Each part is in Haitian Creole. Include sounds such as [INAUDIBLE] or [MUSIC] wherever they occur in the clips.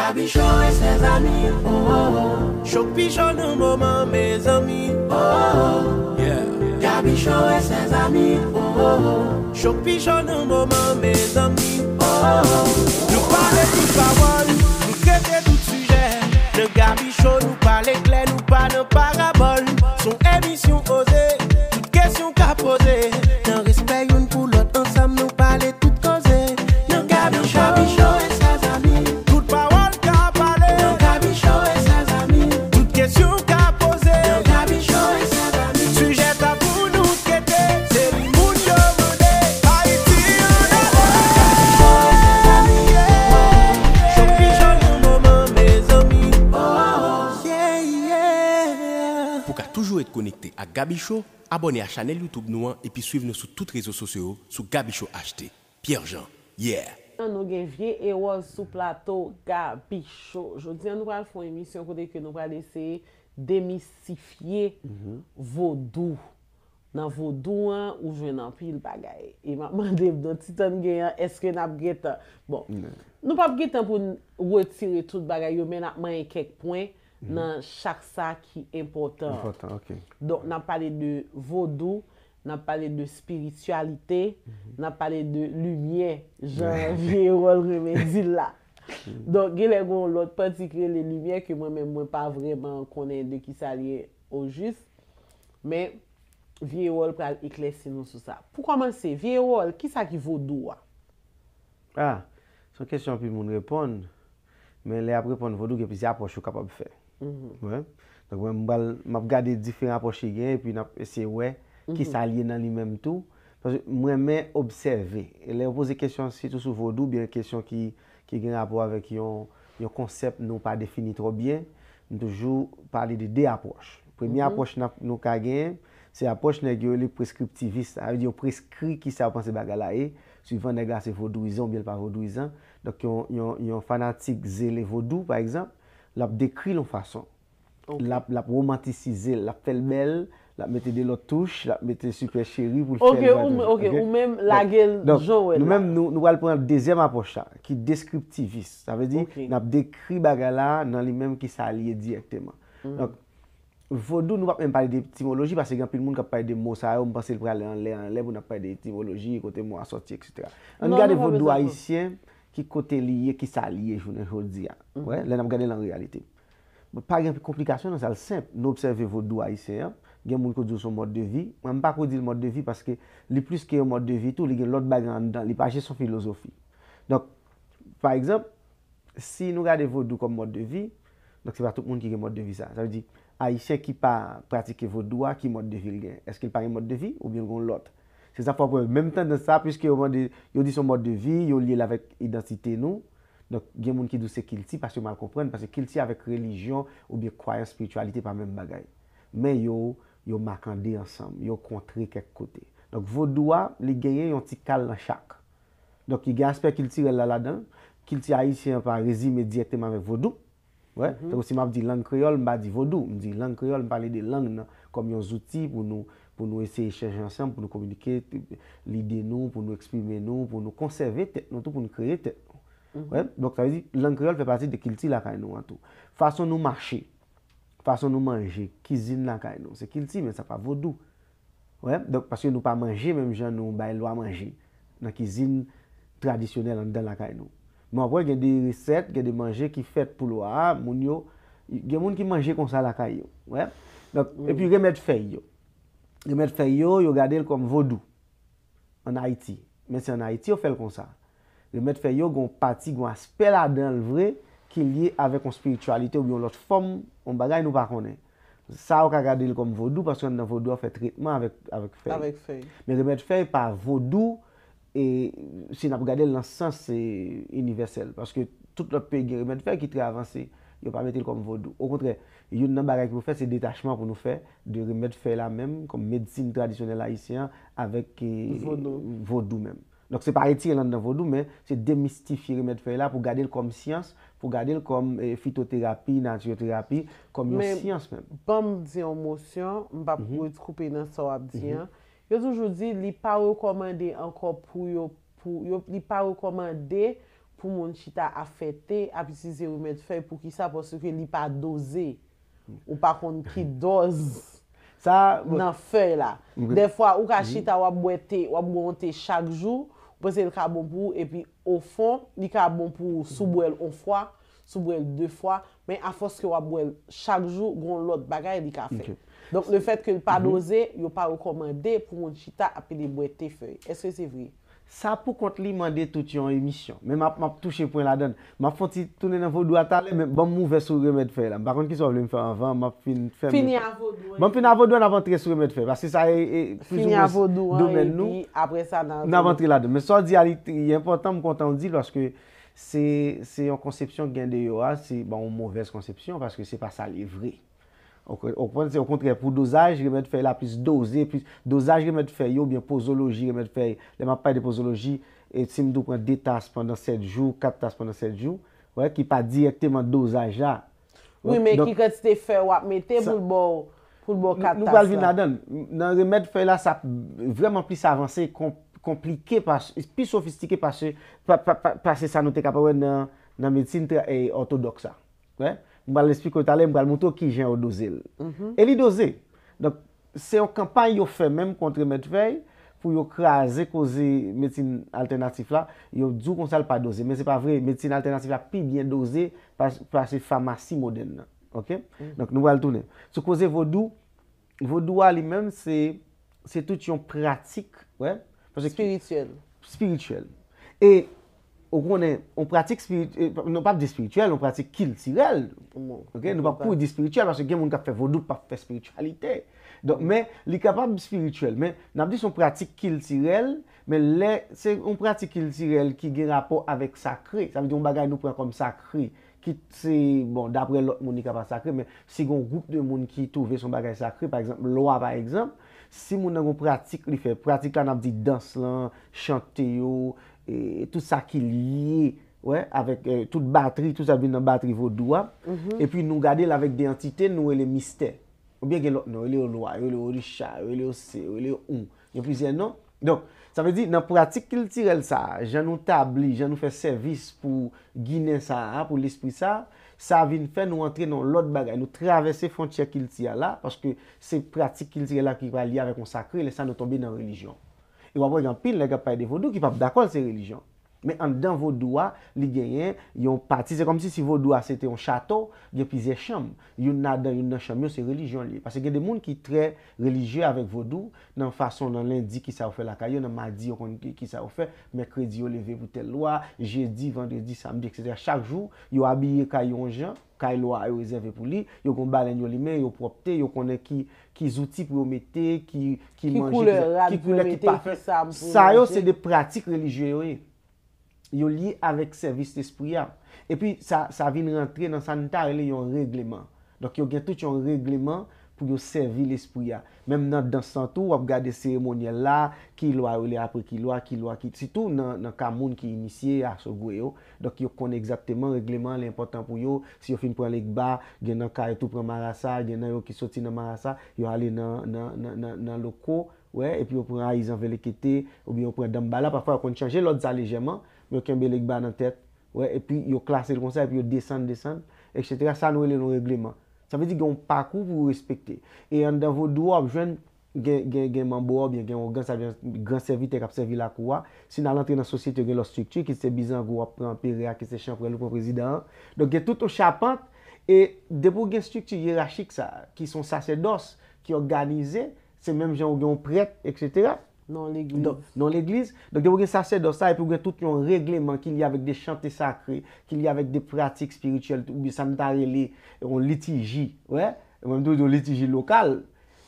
Gabichon et ses amis, oh oh oh Chokpichon nou mouman, mes amis, oh oh oh Gabichon et ses amis, oh oh oh Chokpichon nou mouman, mes amis, oh oh oh Nou parlez tout par wall, nou kez de tout sujet Le gabichon nou parlez plein, nou parlez parabol Son émission posé, tout question qu'a posé Gabichou, abone a chanel Youtube nou an, epi suiv nou sou tout rezo sosyo, sou Gabichou Ht. Pierre Jean, yeah! Nou genvye e waz sou plato Gabichou. Jodi, nou pral foun emisyon kode ke nou pral eseye demisifiye vodou. Nan vodou an, ou venan pil bagay. Eman, man dev do titan genyan, eske nap geta. Bon, nou pap getan pou wetire tout bagay yo, men ap man ek ek poin. Mhm. nan chak sa ki impotant. Impotant, ok. Don, nan pale de vodou, nan pale de spiritualite, mhm. nan pale de lumye, jan vie yorol remedi la. Mhm. Don, gye le gwo lout, pati kre le lumye, ke mwen men mwen pa vreman konen de ki sa liye o jist, men vie yorol pral iklesi nou sou sa. Pou kwa man se, vie yorol, ki sa ki vodou wa? Ah, son kesyon pi moun repon, men le ap repon vodou, gepi si ap wache ou kapab fe. Mwen mhm. mbal map gade difer aposhe gen E pi se wè Ki sa liye nan li menm tou Mwen men observe Le wopose kesyon si tout sou vodou Biye kesyon ki gen aposhe Avèk yon konsept nou pa defini trobyen Mwen m'm toujou pali de de aposhe Premi mhm. aposhe nou ka gen Se aposhe ne gyo li preskriptivist Avè di yo preskri ki sa wopanse baga la e Su yon negase vodouizan Biye lpa vodouizan Yon fanatik zè le vodou par eksemp la ap dekri loun fason, la ap romanticize, la ap fel mel, la ap mette de lot touche, la ap mette super chéri pou chèl vade. Ok, ou mèm la gel zo wè la. Nou mèm nou wale pou an ap dezem aposha, ki deskriptivis. Sa vè di, nan ap dekri bagala nan li mèm ki sa alye direktèman. Mm. Donc, vodou nou wap mèm pale de etimologi, pase genpil moun kap pale de mou sa e, ou mèm pase l pou ale anle anle, pou nan pale de etimologi, kote mou asoti, etc. An gade vodou haisyen, ki kote liye, ki sa liye jounen joudzi mm-hmm. ya. Wè, lè nam gade lan realite. Mwen bon, pa gen pli komplikasyon nan sal semp, nou observe vodou aiseye, gen moun kou di sou mod de vi, mwen pa kou di l mod de vi, paske li plis ki e mod de vi tou, li gen lot bagan an dan, li pa aje son filosofi. Donk, par exemple, si nou gade vodou kom mod de vi, donk se pa tout moun ki gen mod de vi sa. Sa wè di, aiseye ki pa pratike vodou a, ki mod de vi l gen. Eske l pa gen mod de vi, ou bien goun lot? Se sa fwa pou menm ten de sa, pwiske yo di son mod de vi, yo liye lavek identite nou. Donk gen moun ki dou se kilti, pas yo mal kompren, pas yo kilti avek relijyon ou biye kwayan spiritualite pa menm bagay. Men yo, yo makande ansam, yo kontre kek kote. Donk vodouwa, li genyen yon ti kal nan chak. Donk gen aspe kilti relala dan, kilti a yi si yon pa rezi medyete man vek vodou. Ou si ma ap di lang kriol, mba di vodou. Mbi di lang kriol, mba li de lang nan, kom yon zouti pou nou... pou nou eseye chenje ansem, pou nou komunike, lide nou, pou nou eksprime nou, pou nou konserve te, nou tou pou nou kreye te. Mhm. Donc, lankreol pe pati de kilti la kay nou an tou. Fason nou mache, fason nou manje, kizine la kay nou. Se kilti, men sa pa vodou. Pasye nou pa manje, men mjen nou baye lwa manje, nan kizine tradisyonel an den la kay nou. Mwen apoy gen de riset, gen de manje ki fet pou lwa, mwen yo, gen mwen ki manje konsa la kay yo. E pi remet fey yo. Remèd fè yo yo gade l kom Vodou, an Haiti. Men se an Haiti yo fèl kon sa. Remèd fè yo goun pati, goun aspe la den l vre, ki liye avè kon spiritualite ou yon lot fòm, on bagay nou pa konen. Sa yo ka gade l kom Vodou, paske an nan Vodou a fè tritman avèk fè. Men remèd fè par Vodou, e si nan pou gade l lansans, se universelle. Paske tout lop pe gen remèd fè ki tre avansè. yo pa mette l kom Vodou. Ou kontre, yon nan bagay ki pou fè, se detachman pou nou fè, de remèd fè la mèm, kom medzine tradisyonel haisyen, avèk eh, Vodou mèm. Nonk se pare ti yon nan Vodou mèm, se demistifi remèd fè la, pou gade l kom siyans, pou gade l kom fitoterapi, natyoterapi, kom yon siyans mèm. Mèm, bon mdze yon mousyon, mba pou yon skoupe yon sa wap diyan, mhm. yo zoujou di li pa rekomande anko pou yo, yo li pa rekomande, pou moun chita a fete api si se ou met fey pou ki sa pou se ke li pa doze ou pa kon ki doze [LAUGHS] nan fey la. De fwa ou ka chita wabouete, wabouete chak jou, pou se li ka bonpou, epi ou fon, li ka bonpou soubouel ou fwa, soubouel de fwa, men a fos ke wabouel chak jou, goun lot bagay li ka fey. Donk le fet ke li pa mhm. doze, yo pa rekomande pou moun chita api li bwete fey. Eske se vri? Sa pou kont li mande tout yon emisyon. Men map touche pou yon ladan. Map fonti toune nan vodou atale, men bom mouvè sou remèd fè la. Bakon ki sou avlè m fè anvan, map fini avodou eh. an avantre sou remèd fè. Baske sa e fini avodou an, apre sa nan avantre ladan. Men sa di alitri, yon potan m kontan di laske se yon konsepsyon gen de yo a, se yon mouvè konsepsyon, baske se pa sa li vre. Ou kontre, pou dosaj, remèd fèy la, pou se dose, dosaj remèd fèy yo, byan pozologi, remèd fèy, lèman paye de pozologi, et si mdou kwen 2 tas pwenden 7 jou, 4 tas pwenden 7 jou, wè, ki pa direkte mwen dosaj la. Oui, men ki kwen ti te fè wap, men te pou l'bo, pou l'bo 4 tas la. Nou, Balvin Adan, nan remèd fèy la, sa vreman plis avanse, komplike, plis sofistike, pase sa nou te kapawen nan medsine te ortodoxa, wè. Mwal l'esplikot alem, mwal mwoto ki jen yo doze lè. E li doze. Mhm. Donk, se yon kampan yo fe menm kontre medvey pou yo kraze koze medsine alternatif la, yo djou konsal pa doze. Men se pa vre, medsine alternatif la pi bien doze pa se famasi modern nan. Ok? Mhm. Donk, nou wal tonen. Se koze vodou, vodou a li menm se tout yon pratik. Spirituel. Spirituel. E... Ou konen, ou pratik spirituel, eh, nou pap de spirituel, ou pratik kiltirel. Nou pap pou de spirituel, parce gen moun kap fe vodou, pap fe spiritualite. Don, men, li kapap spirituel, men, nam di son pratik kiltirel, men le, se, ou pratik kiltirel ki ge rapo avek sakri, sa mi di ou bagay nou pren kom sakri, ki se, bon, dapre lot moun ni kapap sakri, men, se yon goup de moun ki touve son bagay sakri, par exemple, loa par exemple, se moun nan kon pratik, li fe pratik la nam di dans lan, chante yo, E tout sa ki liye, wè, avèk e, tout batri, tout sa bin nan batri vò dwa. Mhm. E pi nou gade la vèk de entite nou wè le mistè. Ou bien gen lò, nou wè le o noy, wè le o richa, wè le o se, wè le o on. Nyo pise nan? Don, sa vè di nan pratik kiltirel sa, jan nou tabli, jan nou fè servis pou gine sa, pou l'espri sa, sa vin fè nou antre nan lòt bagay, nou travesse fonchè kiltia la, paske se pratik kiltire la ki wè liye avè konsakri, lè sa nou tombe nan relijyon. Y wapwen yon pil, lèk ap paye de vodou ki pap dakon se religion. Mè an dan vodouwa, li genyen, yon pati. Se kom si si vodouwa se te yon chato, gen pize chom. Yon nan dan, yon nan chom yon se religion li. Pase gen den moun ki tre religieux avèk vodou, nan fason nan lindi ki sa oufè lakayon, nan madi yon kon ki sa oufè, mèkredi yon leve voutè lwa, jedi, vendredi, samdi, etc. Chak jou, yon abye yon kayon jan, kay lo a yo rezerve pou li, yo kon balen yo li men, yo propte, yo konen ki zouti pou yo mette, ki manje, ki pou le rad pou yo mette, ki pou le ki pafe. Sa yo se de pratik religye yo e. Yo li avèk servis te spriya. E pi sa vin rentre nan sanitar yo le yon regleman. Dok yo gen tout yon regleman pou yo servi l'esprit a. Mem nan dansantou, wap gade seremonye la, ki lo a oule apre, ki lo a, ki lo a kit. Sitou nan ka moun ki inisye a sou gwe yo. Dok yo kon exactement regleman l'important pou yo. Si yo fin pran lekba, gen nan kare tou pran marasa, gen nan yo ki soti nan marasa, yo ale nan loko, e pi yo pran a izan vele kete, ou bi yo pran dambala, pa fwa yo kon chanje, lout sa lejeman, yo kenbe lekba nan tet, e pi yo klasel konsa, e pi yo desan desan, et setera, sa nou ele nou regleman. Sa vezi gen yon paku pou yon respekte. E an dan vodou ap jwen gen mambou ap, gen yon organ, sa gen gran servitek ap servi lakou ap, si nan lantre nan sosyete gen lor struktur, ki se bizan vwa prampira, ki se chan pralou kon prezident. Don gen tout ou chapant, e depo gen struktur yirachik sa, ki son sasedos, ki organize, se menm gen yon prek, etc., Non l'eglise. Donk de wè gen sa sè do sa, epi wè tout yon reglèman ki li avèk de chante sakre, ki li avèk de pratik spirituel ou bi sanatare li, yon litiji, wè? Yon litiji lokal.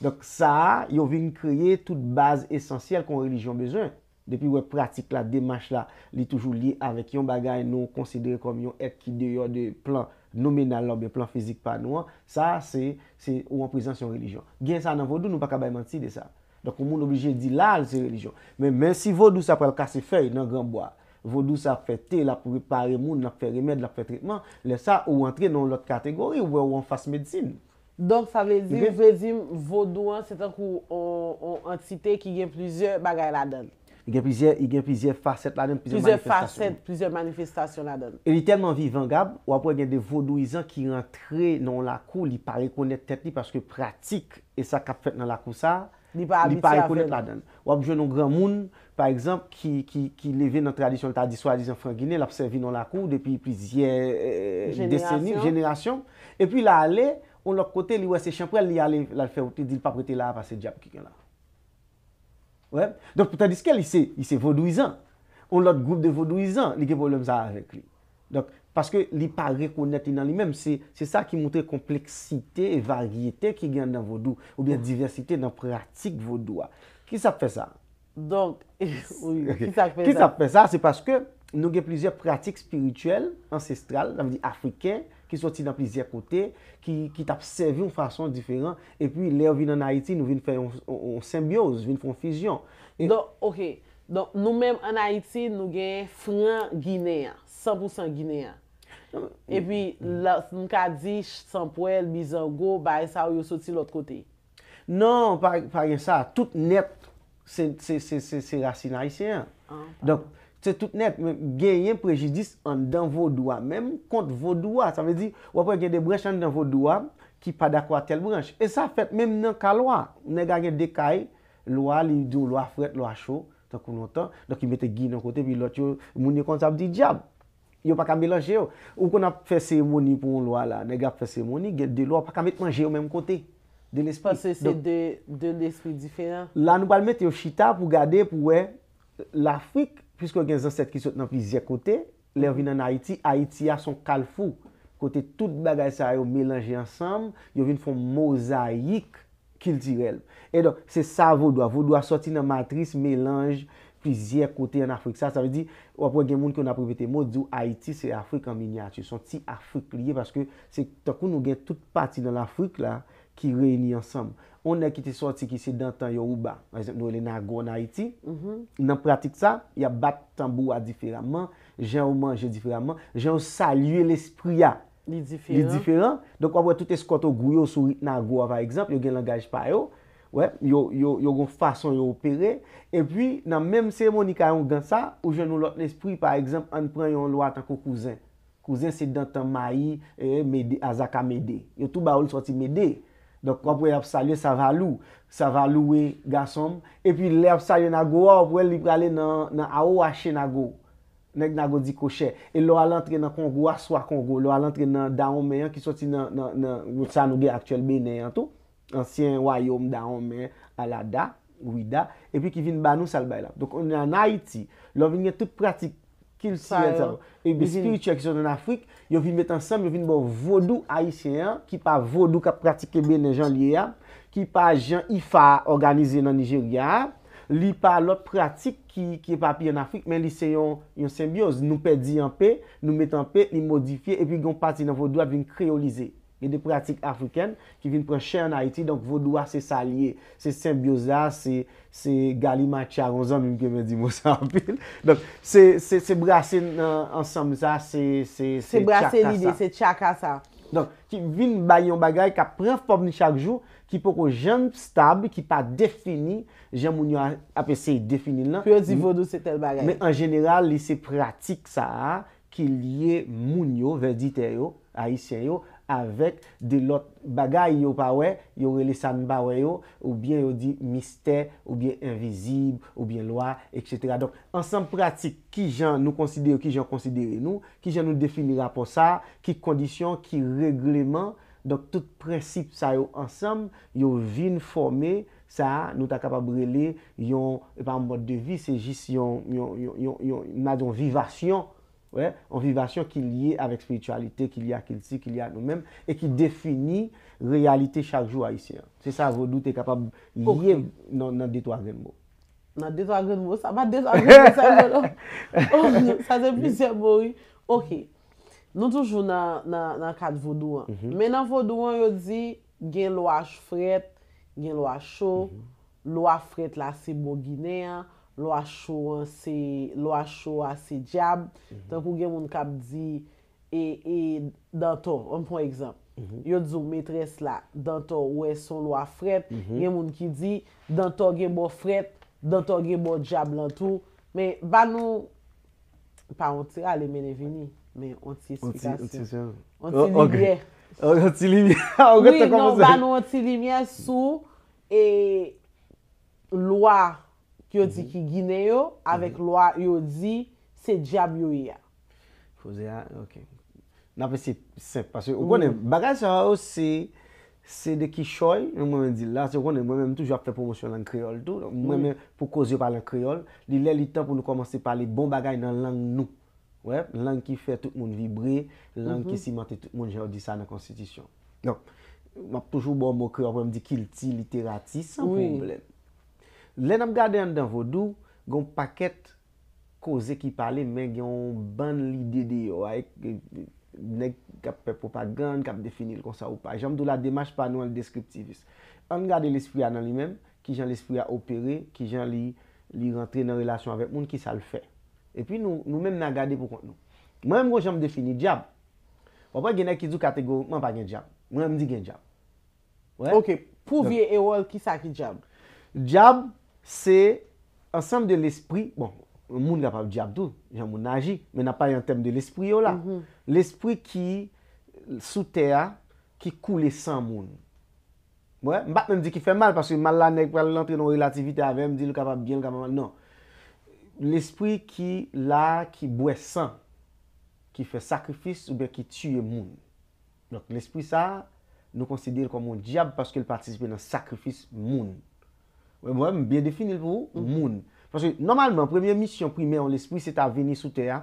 Donk sa, yon vin kreye tout baz esensyel kon religion bezè. Depi wè pratik la, demach la, li toujou li avèk yon bagay nou, konsidere kom yon ek ki de yon de plan nomenalob, yon plan fizik panouan, sa se, se ou an prezant yon religion. Gen sa nan vodou, nou pa kabay manti de sa. Donk ou moun oblije di lal se relijon. Men si vodou sa prel kase fey nan granboa, vodou sa fey te la pou prepare moun nan fey remed la fey trikman, le sa ou antre nan lot kategori ou ou an fase medzin. Donk sa vey di, vodou an se tank ou an titè ki gen plizye bagay la don. Gen plizye, gen plizye fased la don, plizye manifestasyon. Plizye fased, plizye manifestasyon la don. E li tenman vi vangab ou apwe gen de vodouizan ki rentre nan lakou li pare konet tetni paske pratik e sa kap fet nan lakou sa... Li pa rekonet la den. Ou apjou nou gran moun, par exemple, ki leve nan tradisyon, ta di swa dizan frangine, l apsevi nan la kou, depi plizye deseni, jenerasyon. E pi la ale, ou l ok kote, li wese chanpwen, li ale, la fevote, di l pa prete la, pa se djap ki gen la. Ouep, donk pou ta dizkel, il se vodouizan. Ou l ot groub de vodouizan, li gen polem zare vek li. Donk, Paske li pa rekonete nan li men, se sa ki montre kompleksite e varyete ki gen nan vodou, ou diyan diversite nan pratik vodou. Ki sa pe sa? Don, [LAUGHS] oui, ki sa pe sa? Ki sa pe sa, se paske nou gen plizye pratik spirituel, ancestral, afriken, ki soti nan plizye kote, ki tap sevi ou fason diferent, e pi le ou vin nan Haiti, nou vin fè yon symbiose, vin konfijyon. Don, ok, don nou men nan Haiti, nou gen fran Ginea, 100% Ginea. E pi, la mka di ch sanpouel, mi zangou, ba e sa ou yo soti lout kote? Non, par gen sa, tout net, se rasi na isen. Donk, se tout net, gen yen prejidis an dan vodoua, menm kont vodoua. Sa vezi, wapwen gen de brech an dan vodoua, ki pa dakwa tel branj. E sa fet menm nan kalwa, ne gage dekay, loua li di ou loua fret, loua chou, ton konon ton. Donk, ki mette gi nan kote, pi lout yo, mounye kont sa pti diab. Yo pa ka melange yo. Ou kon ap fè sèmoni pou moun lwa la. Nè gap fè sèmoni, gèl de lwa, pa ka met manje yo mèm kote. De l'espè. Pasè se de l'espè diferent. La nou pal met yo chita pou gade pou wè. L'Afrique, piskò gen zansèt ki sot nan pizye kote, lè vina nan Haiti. Haiti a son kalfou. Kote tout bagay sa yo melange ansam. Yo vin fò mosaïk kiltirel. E do, se sa vò dwa. Vò dwa soti nan matris, melange... plizier kote yon Afrik sa, sa vi di wapwe gen moun ki yon aprive te moun, di ou Haiti se Afrik an minyature, son ti Afrik liye, paske se tokoun nou gen tout pati nan l'Afrik la ki reyni ansam. Onnen ki te sorti ki se dantan yon ouba, mwese mwen le nago an Haiti, nan pratik sa, ya bat tambou a difiraman, gen ou manje difiraman, gen ou salye l'espri a, li difiran, donk wapwe tout eskoto gwe yo sou nago ava ekzamp, yo gen langaj pa yo, Yo gon fason yo opere. E pi nan menm seremoni kaya yon gansa, ou je nou loten espri. Par eksemp, an pren yon lwa tanko kouzen. Kouzen se dantan mayi, e, azaka mede. Yo tou ba ou li soti mede. Donk wap wè ap salye sa valou. Sa valou we gasom. E pi lè ap salye nagou wap wè li prale nan a ou ashe nagou. Nek nagou di koshe. E lwa lantre nan kongou aswa kongou. Lwa lantre nan da ou menyan ki soti nan san ou gen aktuel benen yon tou. ansyen wayom da omen ala da, oui da, epi ki vin banou sal bay la. Donk, on yon an Haiti, lò vin yon tout pratik kil siwetan, ebe spiritual kison an Afrik, yon vin met ansam, yon vin bon vodou Haitien, ki pa vodou ka pratikebe nan jan liya, ki pa jan ifa organize nan nijen liya, li pa lò pratik ki pa api an Afrik, men li se yon symbiyoz, nou pedi an pe, nou met an pe, li modifiye, epi yon pati nan vodou ap vin kriolize. e de pratik Afriken, ki vin preche an Haiti, donk Vodoua se salye, se Symbiosa, se Gali Macha, ronzan mim kemen di mousa [LAUGHS] apil. Donk se brase ansamza, se Tchakasa. Donk, ki vin bayon bagay, ka pref popni chakjou, ki poko jen stab, ki pa defini, jen mounyo apese yi defini lan. Pe yon ti Vodou se tel bagay. Men en general, li se pratik sa, ki liye mounyo, verditeyo, aisyenyo, avèk de lot bagay yo pa wè, yo rele sa mba wè yo, ou bien yo di mistè, ou bien invizib, ou bien lwa, etc. Donk, ansem pratik, ki jan nou konsidere, ki jan konsidere nou, ki jan nou definira pou sa, ki kondisyon, ki regleman, donk, tout prensip sa yo ansem, yo vin formè, sa nou ta kapab rele yon, e pa an mod de vi, se jis yon, yon, yon, yon, yon, yon, yon, yon, yon, yon, yon, yon, yon, yon, yon, En vivasyon ki liye avèk spiritualite, ki liye akil si, ki liye anou menm, e ki defini realite chak jou a isi. Se sa vodou te kapab liye nan detwazen mou. Nan detwazen mou, sa ba detwazen mou sa mè nan? Sa zè pise mou. Ok, nou toujou nan kat vodou an. Men nan vodou an yo di gen lo a ch fret, gen lo a chou, mhm. lo a fret la sebo gine an, lwa chou an se, lwa chou an se djab, mhm. tan kou gen moun kap di, e, e, dantou, an pon ekzamp, mhm. yo dzou mètres la, dantou wè son lwa fret, mhm. gen moun ki di, dantou gen bo fret, dantou gen bo djab lan tou, men, ban nou, pa onti alè menè vini, men, onti esplikasyon, onti oh, linye, oh, onti linye, [LAUGHS] oui, nan, non, ban nou onti linye sou, e, lwa, Ki yo di mhm. ki Gineyo, avek mhm. lwa yo di, se djab yo iya. Fouze ya, ok. N non, apè se, se, paswe, ou mm. konen, bagay sa yo se, se de ki shoy, mwen mwen di la, se konen, mwen mwen toujou apre promosyon lan kreol tou, mwen mwen pou kozyo palan kreol, li lè li tan pou nou komanse pali bon bagay nan lang nou. Ouè, lang ki fè tout moun vibre, lang ki mhm. simante tout moun jè ou di sa nan konstitisyon. Nou, mwen toujou bon mwen kreol, mwen mwen di kilti, literati, san pou mwen blèp. Len ap gade an dan vodou, goun paket koze ki pale men gen yon ban li dede yo. Nèk kape propaganda, kape defini l kon sa ou pa. Jom dou la demaj pa nou an l deskriptivist. An gade l espri an nan li men, ki jan l espri a opere, ki jan li rentre nan relasyon avek moun ki sa l fe. E pi nou men nan gade pou kon nou. Mwen mwen jom defini djab. Wapan genèk ki zou kategor, mwen pa gen djab. Mwen mwen di gen djab. Ok, pou vie e or ki sa ki djab? Djab... Se, ansem de l'espri, bon, moun kapap diap do, jan moun naji, men apay an tem de l'espri yo oh la. Mm-hmm. L'espri ki sou teya, ki koule san moun. Mbap men di ki fe mal, paswe mal la nek, pal lantre nan relativite avem, di lukapap bien, lukapap mal, nan. L'espri ki la, ki bwe san, ki fe sakrifis ou be ki tue moun. L'espri sa, nou konsidere komon diap, paswe l'partisipe nan sakrifis moun. Ouè mwen, biye definil pou mhm. moun. Fosè normalman, premier mission primè an l'esprit, se ta veni souter,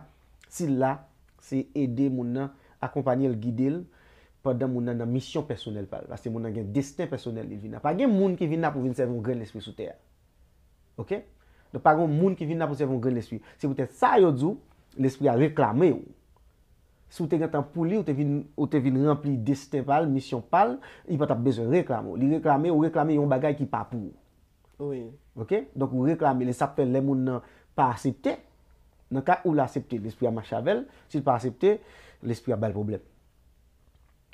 sil la, se ede moun nan akompani el guide el, padan moun nan nan mission personel pal. Ase moun nan gen destin personel li vina. Pa gen moun ki vina pou vini serve on gren l'esprit souter. Ok? Do pa gen moun ki vina pou serve on gren l'esprit. Se pou te sa yo djou, l'esprit a reklamè ou. Se pou te gen tan pou li, ou te vin rempli destin pal, mission pal, i pat ap bezè reklamè ou. Li reklamè ou, reklamè yon bagay ki pa pou ou. Ok, donk ou reklame le sapel le moun nan pa asepte, nan ka ou la asepte l'esprit a machavel, si l'esprit a bal problem.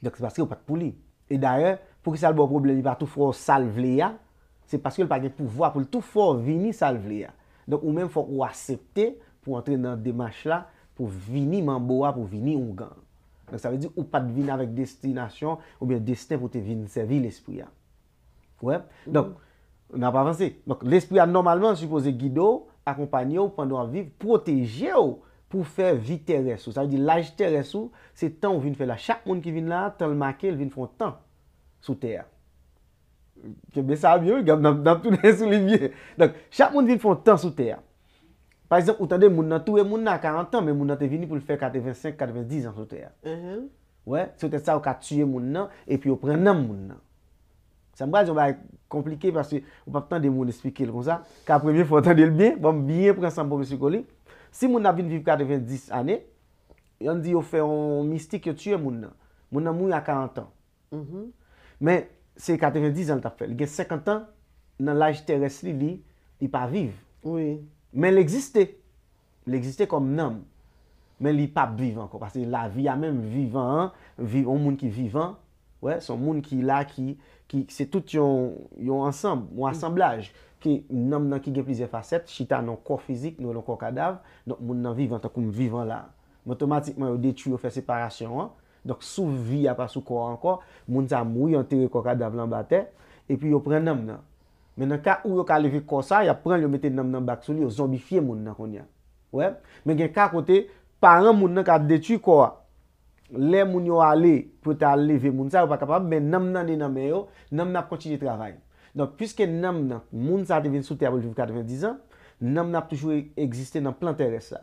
Donk se baske ou pat pou li. E daye, pou ki sal bo problem, li va tou for sal vle ya, se baske l'pagè pou vwa pou l'tou for vini sal vle ya. Donk ou men fok ou asepte pou entre nan demach la, pou vini manboa, pou vini ungan. Donk sa ve di ou pat vina vek destinasyon, ou biye destin pou te vini, se vini l'esprit ya. Ouep, donk, mm-hmm. N ap avanse. Donk, l'esprit an normalman suppose guide ou, akompagne ou, pandou an vive, protege ou, pou fè vitè resou. Sa y di laj tè resou, se tan ou vin fè la. Chak moun ki vin la, tan l'make, vin fon tan, sou tè ya. Ke bè sa wè yo, gam nan tout nan sou l'imye. Donk, chak moun vin fon tan sou tè ya. Par exemple, ou tè de moun nan touwe moun nan karantan, men moun nan te vini pou l'fè kateven 5, kateven 10 an sou tè ya. Ouè, sou tè sa ou ka tue moun nan, epi komplike, vase ou pap tan de moun espike l kon sa, ka premyen fwa otan de l biye, bom biye prensan pou M. Goli. Si moun avin viv 90 ane, yon di yo fe, yon mistik yo tue moun nan, moun nan moun ya 40 ane. Men, se 90 ane tap fel, gen 50 ane, nan laj teres li, li pa viv. Oui. Men l'existe, l'existe kom nan, men li pa viv anko, parce la vi a men vivan, yon moun ki vivan, Son moun ki la ki se tout yon ansamb, yon ansamblaj, ki nam nan ki gen plize facet, chita nan kor fizik, nou yon kor kadav, donk moun nan vivan takoum vivan la. Matomatikman yo detu yo fe separasyon an, donk sou vi apasou kor an kor, moun sa mou yon tere kor kadav lan ba te, epi yo pren nam nan. Men nan ka ou yo kalegi kor sa, ya pren yo mette nam nan bak sou li, yo zombifiye moun nan kon ya. Men gen ka kote, paran moun nan ka detu kor an, Lè moun yo ale pou te aleve moun sa ou pa kapab, men nam nan nename yo, nam nan kontine travay. Don, pwiske nam nan, moun sa devine soute avol jivou 90 an, nam nan poujou existen nan plan teresa.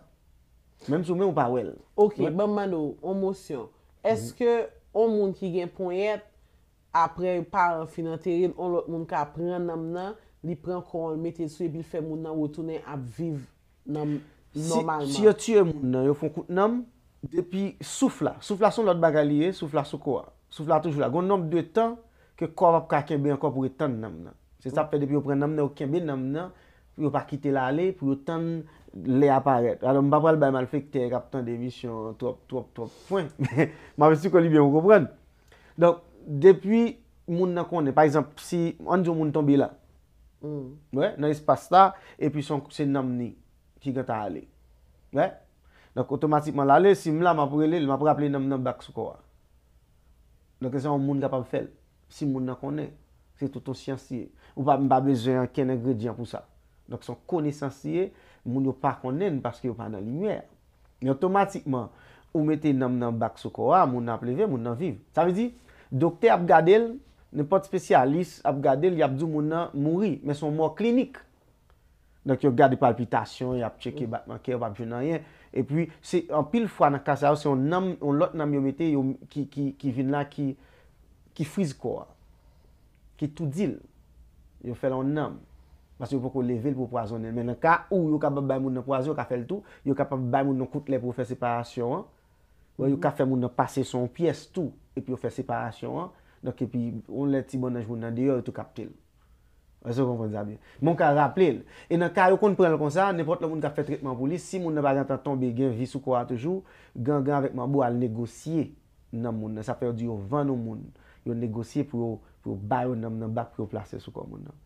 Menm sou mwen ou pa wèl. Ok, banman nou, an monsyon. Eske an mhm. moun ki gen pon yet, apre par finanterin, an lot moun ka apren nam nan, li pren kon meten sou e bil fe moun nan wotounen ap viv nam normalman. Si yo tiyen moun nan, yo fon kout nam, Depi soufla, soufla son lot baga liye, soufla soukwa. Soufla toujou la. Gon nanp dwe tan, ke kor ap kakebe ankor pou re tan nanm nan. Se sape, depi yo pren nanm nan, ou kakebe nanm nan, pou yo pakite la ale, pou yo tan le aparet. Anon, mbapwal bay mal fèk te rap tan demisyon, trop, trop, trop, fwen. Mwa vè si kon li bien wou repren. Donk, depi moun nan kone, par exemple, si anjou moun tanbe la, mm. nan y espas ta, epi son se nanm ni, ki gata ale. Vè? Donk otomatikman la le, si m la ma prele, la ma prele nanm nan bak soukowa. Donk se yon moun gap ap fel, si moun nan konen. Se touton syansiye. Ou pa m pa bezean ken agredyen pou sa. Donk son konesansiye, moun yo pa konen, paske yo pa nan lumiè. Men otomatikman, ou mette nanm nan bak soukowa, moun nan pleve, moun nan vive. Sa vezi, dokte ap gadel, ne pot spesyalis ap gadel, yap doun moun nan mouri, men son mou klinik. Donk yo gade palpitation, yap cheke batman kè, yop ap jounan yè. E pi, se an pil fwa nan kase a, se yon nam, yon lot nam yomete, ki vin la, ki friz kwa, ki tout dil, yon fel an nam. Pase yon pou kou leve l pou poasonel. Men nan ka ou, yon kapab bay moun nan poasyon, yon kapab bay moun nan koutle pou fè separasyon. Yon kapab bay moun nan pase son piyes tout, epi yon fè separasyon. Dok epi, yon lè ti bon nan joun nan diyo, yon tout kap til. Moun ka raple l, e nan ka yo kon prel kon sa, nepot la moun ka fe tritman pou li, si moun nan ba gen taton be gen vis ou kwa tejou, gen gen vek moun bo al negosye nan moun nan, sa fer di yo ven ou moun, yo negosye pou yo bay ou nan bak pou yo plase sou kwa moun nan.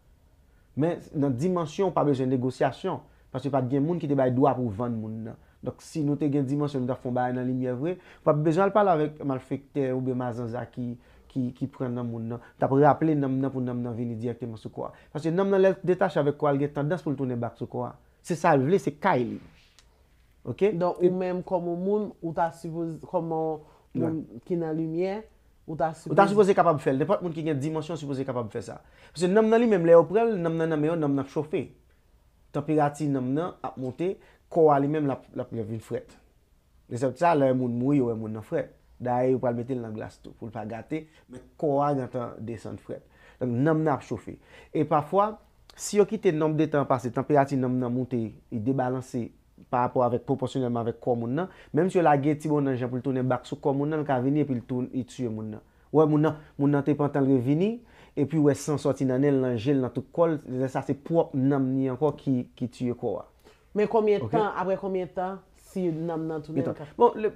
Men nan dimensyon pa bejen negosyasyon, pas yo pat gen moun ki te bay doa pou ven moun nan. Dok si nou te gen dimensyon nou ta fon bay nan li mye vre, pa bejen al pala vek mal fekte ou be ma zan zaki, ki pren nan moun nan, tap raple nan moun nan pou nan moun nan vini diya keman sou kwa. Fase nan moun nan lèk detache avèk kwa lèk tan das pou lèk toune bak sou kwa. Se sa lèk lèk, se kai lèk. Ok? Don ou mèm kòm ou moun, ou ta supose, kòm ou moun ki nan lumiè, ou ta supose... Ou ta supose kapab fèl, de pat moun ki gen dimensyon supose kapab fèl sa. Fase nan moun nan lèk, mèm lèk ou prèl, nan moun nan mèyò, nan moun nan fchopè. Temperati nan moun nan ap montè, kwa lèk mèm lèk lèk lèk lè Da e yo pral mette l nan glas tou pou l pa gate, men kowa gantan desan frep. Dan nan mna ap chofe. E pwafwa, si yo ki te nanm de tan pase, temperati nanm nan mwote, i e debalansi par rapport avèk, proporsyonelman avèk kowa moun nan, menm si yo la gèti bon nan jan pou l toune bak sou kowa moun nan, l ka vini epi l toune, i tue moun nan. Ouè moun nan, moun nan te pantan revini, epi ouè san soti nan el nan jel nan tou kol, le sa se pwop nanm ni anko ki tue kowa. Men koumyen tan, avè koumyen tan? Si yon nam nan tou men ka... Bon, le...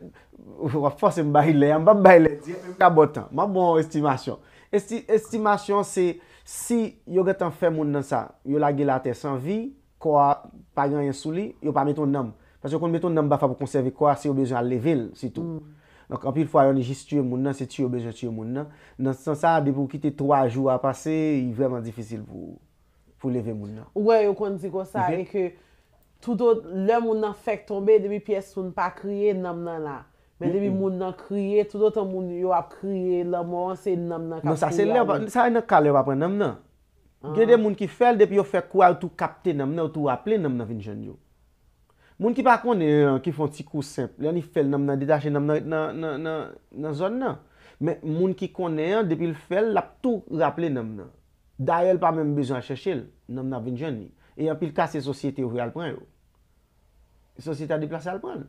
Ouwa, fòsè mba ilè, yon mba mba ilè. Mba bon estimasyon. Estimasyon, se si yon gè tan fè moun nan sa, yon lage la te san vi, kwa pa yon yon souli, yon pa meton nam. Fè se yon kon meton nam bafa pou konserve kwa, se yon bejan leve l, sitou. Mm. Anpil fwa yon nijistye moun nan, se ti yon bejan ti yon moun nan. Nan san sa, de pou kite 3 jou a pase, yon vèman difisil pou leve moun nan. Ouwe, yon kon di kon sa, e ke... Toutot lè moun nan fèk tombe debi piè soun pa kriye nanm nan la. Men debi moun nan kriye, toutot an moun yo ap kriye lè moun se nanm nan kapte. Non sa se lè, sa yon nan kalè ah. wapren nanm nan. Gè de moun ki fèl depi yo fèk kwa ou tou kapte nanm nan ou tou raple nanm nan vinjanyo. Moun ki pa kone yon euh, ki fon si kou semp, lè ni fèl nanm nan detache nanm nan nan zon nan. Men moun ki kone yon depi lè fèl ap tou raple nanm nan. Da yon pa mèm bezon a chèche lè nanm nan vinjanyo. E yon pi l kase sosyete yon vè al soucite a deplase a l pren.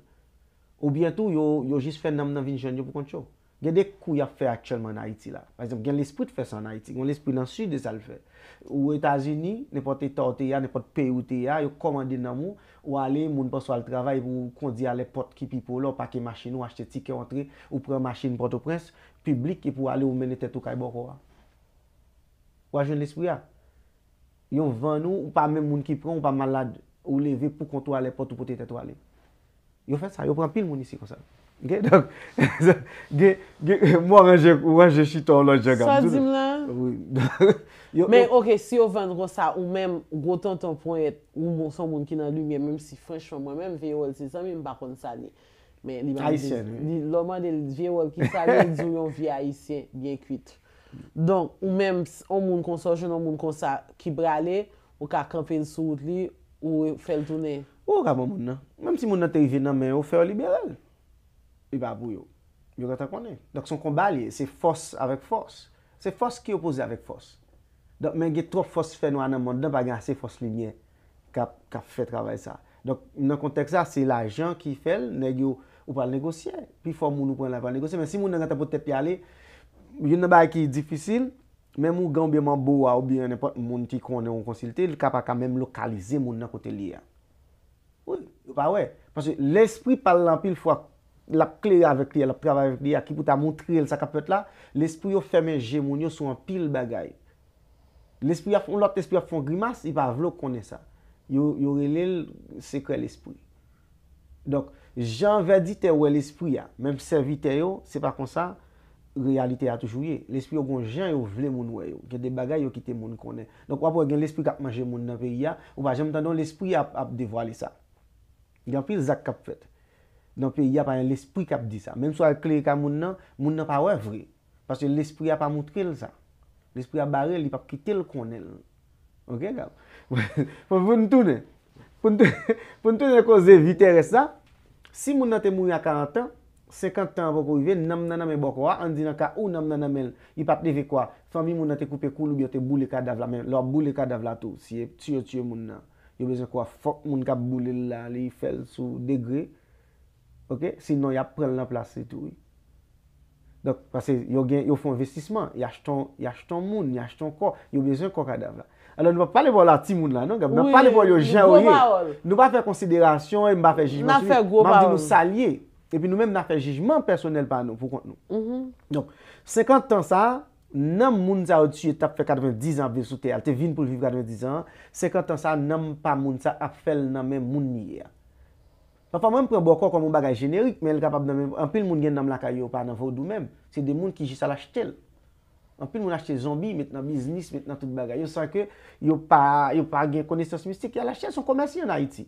Ou byentou, yo jist fè nanm nan vin janjo pou kont chò. Gè dek kou ya fè akchèlman nan Haiti la. Par exemple, gen l'espri te fè sa nan Haiti. Gen l'espri nan sud de sa l fè. Ou Etasuni, nèpot etor te ya, nèpot P.O. te ya, yo komande nanmou, ou ale moun paswa l travay pou kondi ale pot ki pipo la, ou pake machin ou achte tikè antre, ou pren machin porto prens, publik ki pou ale ou mène tèt ou kaybo kowa. Wajoun l'espri ya. Yon ven nou, ou pa mè moun ki pren, ou pa malade. Ou le ve pou kontou ale, potou poté tetou ale. Yo fè sa, yo pran pil moun isi kon sa. Gè, donk. [LAUGHS] Gè, mwa ranje, mwa ranje chiton, lanje gamzoun. Swa di mla? Oui. [LAUGHS] Men, ok, si yo vèn ron sa, ou men, gwo ton ton pon et, ou moun son moun ki nan lumiè, menm si frenchman, mwen menm veyol, se zan mi mba kon sa li. Men, li mba di... Aisyen, mi. Li loman de lid, veyol ki sa li, di ou yon vi aisyen, di ekwit. Donk, ou menm, ou moun kon sa, ou moun kon sa, ki Ou fèl dounè? Ou raman moun nan. Mèm si moun nan te y vè nan mè ou fèl libyarel. I ba bou yo. Yo gata konè. Dok son kombal ye, se fòs avèk fòs. Se fòs ki opozè avèk fòs. Dok men ge tro fòs fè nou an nan moun, nan pa gen asè fòs liniè ka fè travè sa. Dok nan kontèk sa, se l'ajan ki fèl nen yo ou pral negosye. Pi fòm moun ou pral negosye. Men si moun nan gata potèp ya lè, yo nan bay ki y difisil, Mèm ou gan bèman bou a ou bèman moun ti konnen ou konsilte, lè kapak a mèm lokalize moun nan kote li a. O, wè, wè, wè. Pansè l'espri palan pil fwa lak klèye avèk li a, lak travè avèk li a, ki pout a montrè lè sa kapèt la, l'espri yo fèmen jè moun yo sou an pil bagay. L'espri yo, lòp l'espri yo fon grimas, i pa vlò konnen sa. Yo, yo relè lè sekre l'espri. Donk, jan vè di te wè l'espri ya, mèm servite yo, se pa konsa, Realite a toujou ye. L'espri yo kon jen yo vle moun wè yo. Kè de bagay yo kite moun konè. Donk wap wè gen l'espri kap manje moun nan fe yia. Ou wajem tan don l'espri ap devwale sa. Yon fil zak kap fet. Nan fe yia pan yon l'espri kap di sa. Menm sou al klerika moun nan, moun nan pa wè vre. Paske l'espri ap amoutrel sa. L'espri ap barel, li pap kite l konè. Ok gav? Fon foun toune. Fon foun toune kon ze vitere sa. Si moun nan te moun a 40 an, 50 tan vòk wòk wè, nanm naname bòk wò, an di nan ka ou nanm naname lè, yi pat devè kwa, fami moun nan te koupe koul ou bi yo te boule kadaf la men, lò boule kadaf la tou, siye tsyè tsyè moun nan. Yo bezè kwa fòk moun ka boule lè, lè yi fèl sou degre, ok, sinon yap pren la plase tou wè. Dok, kwa se yo gen, yo fò investisman, yach ton moun, yach ton kò, yo bezè kwa kadaf la. Alè nou pa pale wò la ti moun la nou, gèp, nou pale wò yo jè wè, nou pa fè konsiderasyon, mba fè jijman sou, mba di nou salye. Epi nou mèm nan fè jijman personel pa nou pou kont nou. Mm-hmm. Donc, 50 ans sa, nan moun sa ou tsy et ap fè 90 ans bè sou te al. Te vin pou viv 90 ans. 50 ans sa nan pa moun sa ap fèl nan mè moun niya. Fè pa mèm pren bò kò kon moun bagay jenerik, mè lè kapab nan mè moun. Anpil moun gen nan m lakay yo pa nan vòdou mèm. Se de moun ki jisa lach tel. Anpil moun lach tel zombi, met nan biznis, met nan tout bagay. Yo sa ke yo pa gen konesans mistik, yo lach tel son komersi yon a iti.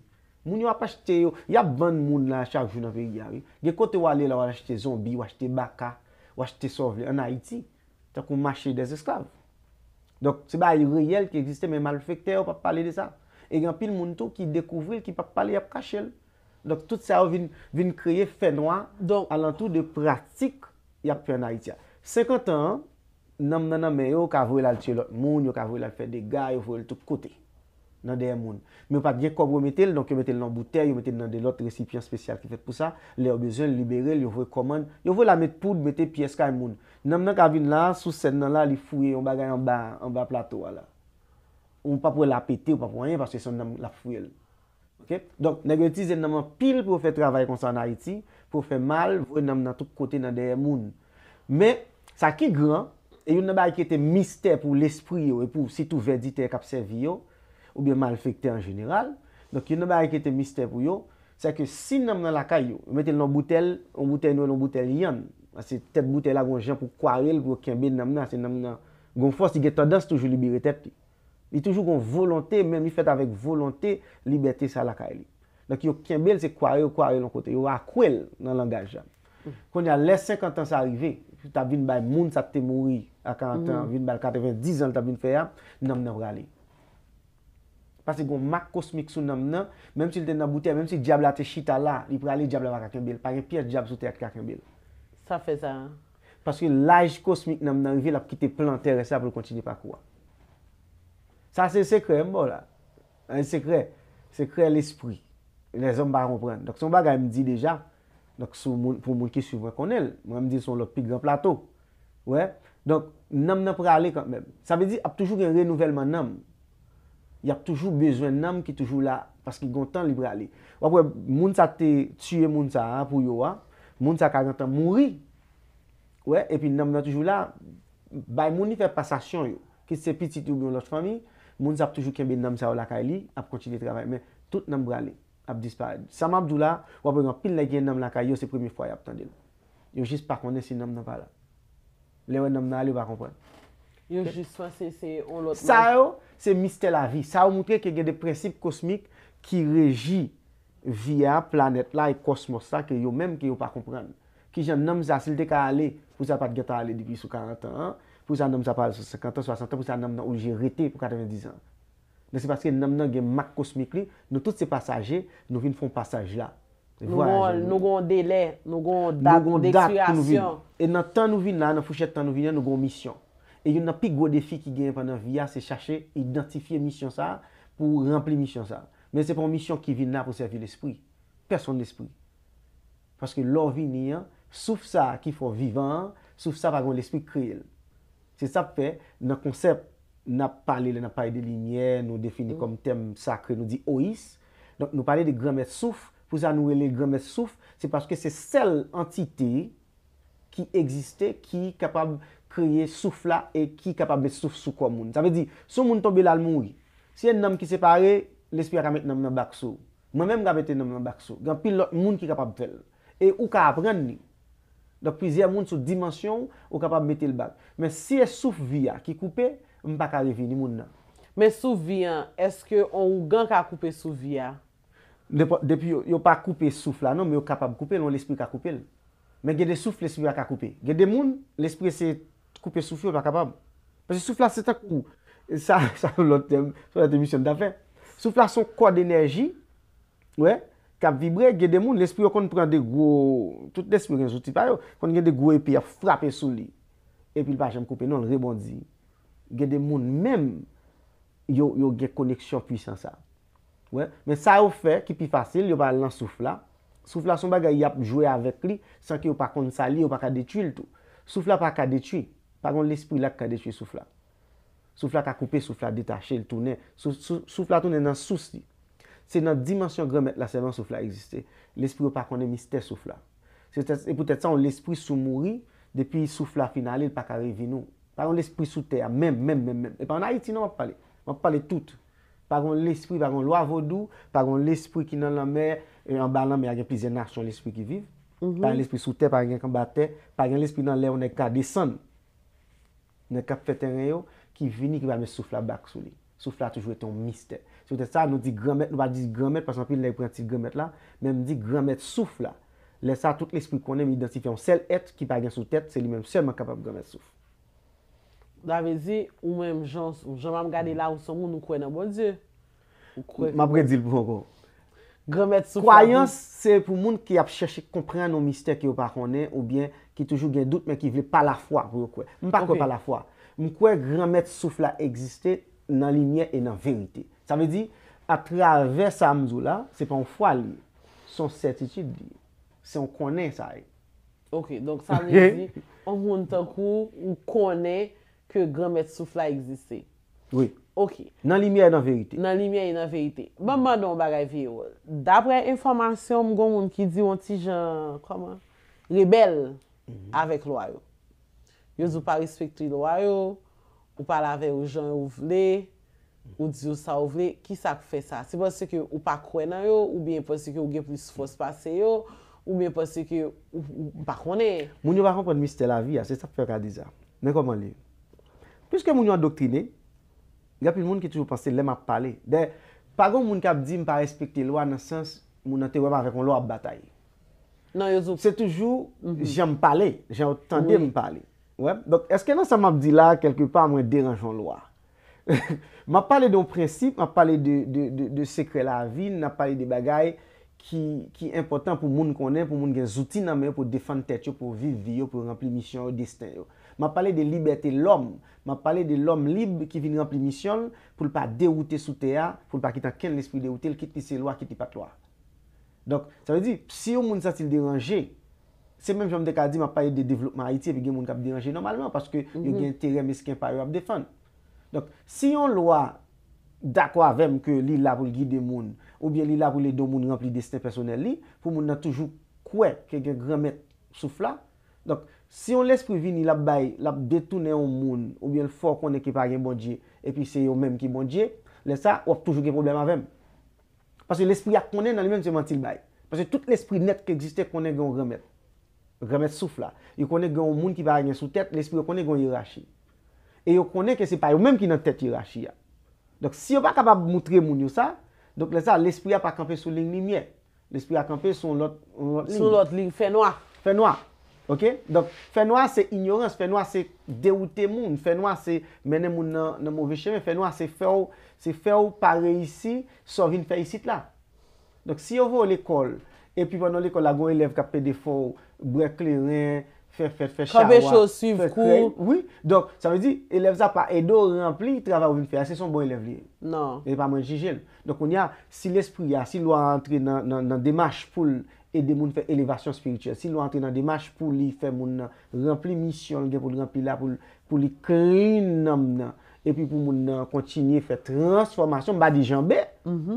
Moun yo apache te yo, yap ban moun la chak jounan ve yari. Ge kote wale la wache te zombi, wache te baka, wache te sovle an Haiti. Tak ou mache des eskav. Dok se ba yi reyel ki egziste men mal fekte yo pa pale de sa. E gen pil moun tou ki dekouvri ki pa pale yap kachel. Dok tout sa yo vin kreye fenwa don alantou de pratik yap pe an Haiti ya. 51 nan men nan men yo ka vwe lal chelot moun, yo ka vwe lal fwe de gay, yo vwe lal tout kote. nan deye moun. Me ou pa diye kobro metel, donk yo metel nan bouter, yo metel nan de lot recipient spesyal ki fet pou sa, le ou bezen libere, yo vwe koman, yo vwe la met poud, metel piyes ka yon moun. Nan men ak avin la, sou sen nan la li fuyen, yon bagay an ba, an ba plato wala. Ou pa pou la pete, ou pa pou anye, paswè son nan la fuyen. Ok? Donk, nan gen yon ti zen nan men pil pou fwe travay konsan na iti, pou fwe mal, vwe nan men nan toup kote nan deye moun. Men, sa ki gran, e y Ou biye malfekte an jeneral. Donk yon nan ba rekete mister pou yo. Sa ke si nan nan lakay yo, yon mette nan boutel, nan boutel yon, an se tet boutel la gwen jen pou kwarel, gwen kenbe nan nan, an se nan nan gwen fos, yon gen tendans toujou libiretepi. Yon toujou gwen volonté, men mi fèt avèk volonté, liberté sa lakay li. Donk yon kenbe, se kwarel, kwarel an kote. Yon akwel nan langaj jan. Kon yon lè 50 ans a rive, ta bin bay moun sa te mouri, a 40 ans, vin bay 90 ans, ta bin fè ya, Paske goun mak kosmik sou nanm nan, menm si lte nan boutè, menm si diabla te chita la, li pre alè diabla va kakèm bel, parè piè diabla sou tè at kakèm bel. Sa fè sa. Paske laj kosmik nanm nanrivel ap kite plan teresa pou l kontini pa kouwa. Sa se kre mbo la. Se kre l espri. Le zonm ba rompren. Son bagay mdi deja, pou moun ki sou mwen konel, mwen mdi son lopi gran plato. Donc nanm nan pre alè kanmèm. Sa ve di ap toujou gen renouvellman nanm. Y ap toujou bezwen nanm ki toujou la, paski gontan li brale. Wapwe, moun sa te tsuye moun sa apou yo a, moun sa kagantan mouri. We, epi nanm nan toujou la, bay moun ni fe pasasyon yo. Kis se pitit ou bion lot fami, moun sa ap toujou kenbe nanm sa ou lakay li, ap kontine travay. Men, tout nanm brale, ap disparade. Samabdou la, wapwe nan, pil la gen nanm lakay yo se premi fwa y ap tende. Yo jis pa kondensi nanm nanpala. Le wè nanm nanli, wap akomprenne. Yo jiswa se se on lotman. Sa yo, se miste la vi. Sa yo moutre ke ge depresip kosmik ki reji via planet la e kosmos la ke yo menm ki yo pa kompren. Ki jan namza sel dek a ale pou sa pat get a ale debi sou 40 an, pou sa namza pat 50 an, 60 an, pou sa namna olje rete pou 90 an. Ne se paske namna gen mak kosmik li, nou tout se pasaje, nou vin fon pasaje la. Nou gon dele, nou gon dat dek suyasyon. E nan tan nou vin nan, nan fouchet tan nou vin nan, nou gon misyon. E yon nan pi gwo defi ki gen yon pan nan via se chache identifiye misyon sa pou rampli misyon sa. Men se pou misyon ki vin nan pou servi l'esprit. Person l'esprit. Paske lor vinir, souf sa ki fwo vivan, souf sa pa gwen l'esprit kreel. Se sa pe, nan konsep nan pale le nan pale de linye, nou defini kom tem sakre nou di ois. Nou pale de grame souf, pou sa nou rele grame souf, se paske se sel entite ki egziste, ki kapab... kriye soufla e ki kapab bete souf soukwa moun. Sa ve di, sou moun tombe lal moun wi. Si yon nanm ki separe, l'esprit akamek nanm nan bak sou. Mwen menm nanm bete nanm nan bak sou. Gan pil lot moun ki kapab vel. E ou ka apren ni. Dok pizye moun sou dimensyon, ou kapab bete l bak. Men si yon e souf via ki koupe, mwen pa karevi ni moun nan. Men souf via, eske ou gan ka koupe souf via? Depi yo pa koupe souf la, nanm yo kapab koupe, loun l'esprit ka koupe l. Men gede souf, l'esprit a ka koupe. Koupe soufla ou pa kapab. Pase soufla se tak kou. Sa ou l'on tem. Sa ou l'on tem mission da fe. Soufla son kou d'enerji. Ouè. Kap vibre. Gè demoun. L'espri ou kon pran de gwo. Tout l'espri ou genjoti pa yo. Kon genjoti gwo epi. A frape sou li. Epi l'pachem koupe. Non, rebondi. Gè demoun. Mem. Yo genjoti koneksyon pwisyans sa. Ouè. Men sa ou fe. Ki pi fasil. Yo pa lan soufla. Soufla son baga. Yap jwe avek li. San ki yo pa kon sali Pagan l'esprit lak kade chwe soufla. Soufla kakoupe, soufla detache, l'tounen. Soufla tounen nan souse li. Se nan dimensyon grame la servan soufla existe. L'esprit wak kone mister soufla. Se pou tete san, l'esprit soumouri depi soufla finali l pakare vi nou. Pagan l'esprit souter, mem, mem, mem, mem. E pangan Haiti nan wap pale, wap pale tout. Pagan l'esprit wak kone loa vodou, pagan l'esprit ki nan la mer, e yon balan me a gen plizye nashon l'esprit ki viv. Pagan l'esprit souter, pagan gen kambate, pagan l Nè kap fèteren yo ki vinik ki pa mè soufla bak sou li. Soufla toujou eton mistè. Sou tè sa nou di grèmèt, nou pa di grèmèt, pasan pi lè prenti grèmèt la, mè mè di grèmèt soufla. Lè sa tout l'esprit konè mè identifyan. Sèl et ki pa gen sou tèt, sè li mèm sèl mè kapap grèmèt soufla. Da mè zi, ou mèm jans, ou jans mèm gade la ou son moun nou kwen nan bon diè. Mè pre di l pou an kon. Kwayans, se pou moun ki ap chèche komprè an nou mistè ki yo pa kon Ki toujou gen dout men ki vle pa la fwa. Mm, pa ko pa la fwa. Mkwe gran met soufla egziste nan limye e nan verite. Sa me di, a traves sa mzou la, se pan fwa li, son certitude di. Se on konen sa e. Ok, donk sa me di, on kon tenkou, on konen ke gran met soufla egziste. Oui. Ok. Nan limye e nan verite. Nan limye e nan verite. Ban ban donk bagay vi yo. Dapre informasyon mkwen moun ki di yon ti jan, koman, rebel. Mhm. Avek lwa yo Yoz ou pa respekti lwa yo Ou pa lave ou jan ou vle Ou diyo sa ou vle Ki sa pou fe sa? Se pwese ki ou pa kwenan yo Ou biye pwese ki ou gen plus fos pase yo Ou biye pwese ki ou pa kwenen Moun yo bakan pou an miste la vi ya Se sa pou fe akadiza Mwen koman li Piske moun yo an doktrine Gapil moun ki toujou pase lèm ap pale De pagon moun kap di mpa respekti lwa Nan sens moun an te weman rekon lwa ap bataye Sè toujou, jè m'pale, jè otande m'pale. Eske nan sa mhm. m'abdi [LAUGHS] la, kelke pa, mwen deranjon lwa. M'apale don prinsip, m'apale de sekre la vi, m'apale de bagay ki important pou moun konen, pou moun gen zouti nan mè, pou defan tet yo, pou vivi yo, pou rempli misyon yo, destin yo. M'apale de libetè l'om, m'apale de l'om libe ki vin rempli misyon, pou l'pa deroute soute ya, pou l'pa kitan ken l'espri deroute, l'kit pise lwa, kit ipak lwa. Donk, sa ve di, si yo moun satil deranje, se menm jom dekadi ma paye de devlopman a iti pe gen moun kap deranje normalman, paske yo gen mm-hmm. tere mesken paye wap defan. Donk, si yon lwa dakwa avem ke li la pou lgide moun, ou bien li la pou le do moun rampli desten personel li, pou moun nan toujou kwe ke gen grame soufla, donk, si yon les previni la baye, la betoune yon moun, ou bien lfok moun ekipa gen bondye, epi se yo menm ki bondye, lesa wap toujou gen problem avem. Pase l'esprit a konen nan li men se mentil bay. Pase tout l'esprit net ke egziste konen gen remet. Remet souf la. Yo konen gen ou moun ki va renen sou tet, l'esprit yo konen gen yirashi. E yo konen ke se pa yo men ki nan tet yirashi ya. Dok si yo pa kapab moutre moun yo sa, donk la sa l'esprit a pa kanpe sou ling li mye. L'esprit a kanpe sou lot ling fe noa. Fe noa. Fè nou a se ignorans, fè nou a se deoutè moun, fè nou a se menè moun nan mouvè chèmè, fè nou a se fè ou pare yisi, so vin fè yisit la. Dok si yo vò l'ekol, epi vò nan l'ekol a gwen elev kapè defo, brek lè rè, fè fè fè chawwa. Kabè chòs suiv kou. Oui, donk sa mè di elev sa pa edo renpli, trava ou vin fè, ase son bon elev li. Nan. E pa mwen jijen. Donk on y a, si l'esprit y a, si lwa rentre nan demache poul. E de moun fè elevasyon spirituè. Si lò entre nan demache pou li fè moun nan rempli misyon, gen pou l'enpila, pou li kri nanm nan, epi pou moun nan kontinye fè transformasyon, mba di janbe,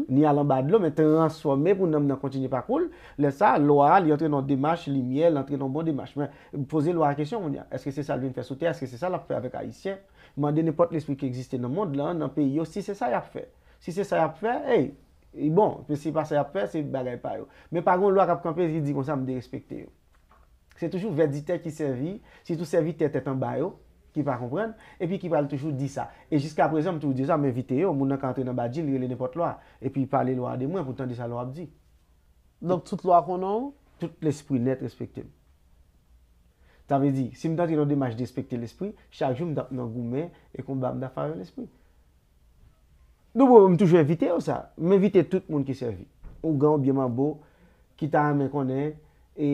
ni alan bad lò, mwen transforme pou nanm nan kontinye pakoul, lè sa, lò a, li entre nan demache, li miel, entre nan bon demache. Mwen pose lò a kresyon, mwen diyan, eske se sa loun fè sote, eske se sa lop fè avèk haisyen, mwen de nipote l'esprit ki egziste nan moun, nan pe yo, si se sa yap fè, si se sa yap fè, ey, E bon, pe si pa sa ap fe, se bagay pa yo. Men pa gon, lwa kap kampen, ki di kon sa m de respekte yo. Se toujou, ve di te ki servi, si tou servi te te tan ba yo, ki pa kompren, e pi ki pal toujou di sa. E jiska prezen, m tou di de sa, m evite yo, moun nan kante nan ba di, li le nepot lwa. E pi, pale lwa de mwen, pou tan de sa lwa ap di. Donk, tout lwa kon nan ou, tout l'esprit net respekte. Ta me di, si m dan ki nan de maj despekte l'esprit, chak joun m dap nan goumen, e kon ba m da fayon l'esprit. Nou bo m toujou evite ou sa, m evite tout moun ki servi. Ou gan ou biye mabo, ki ta ame konen, e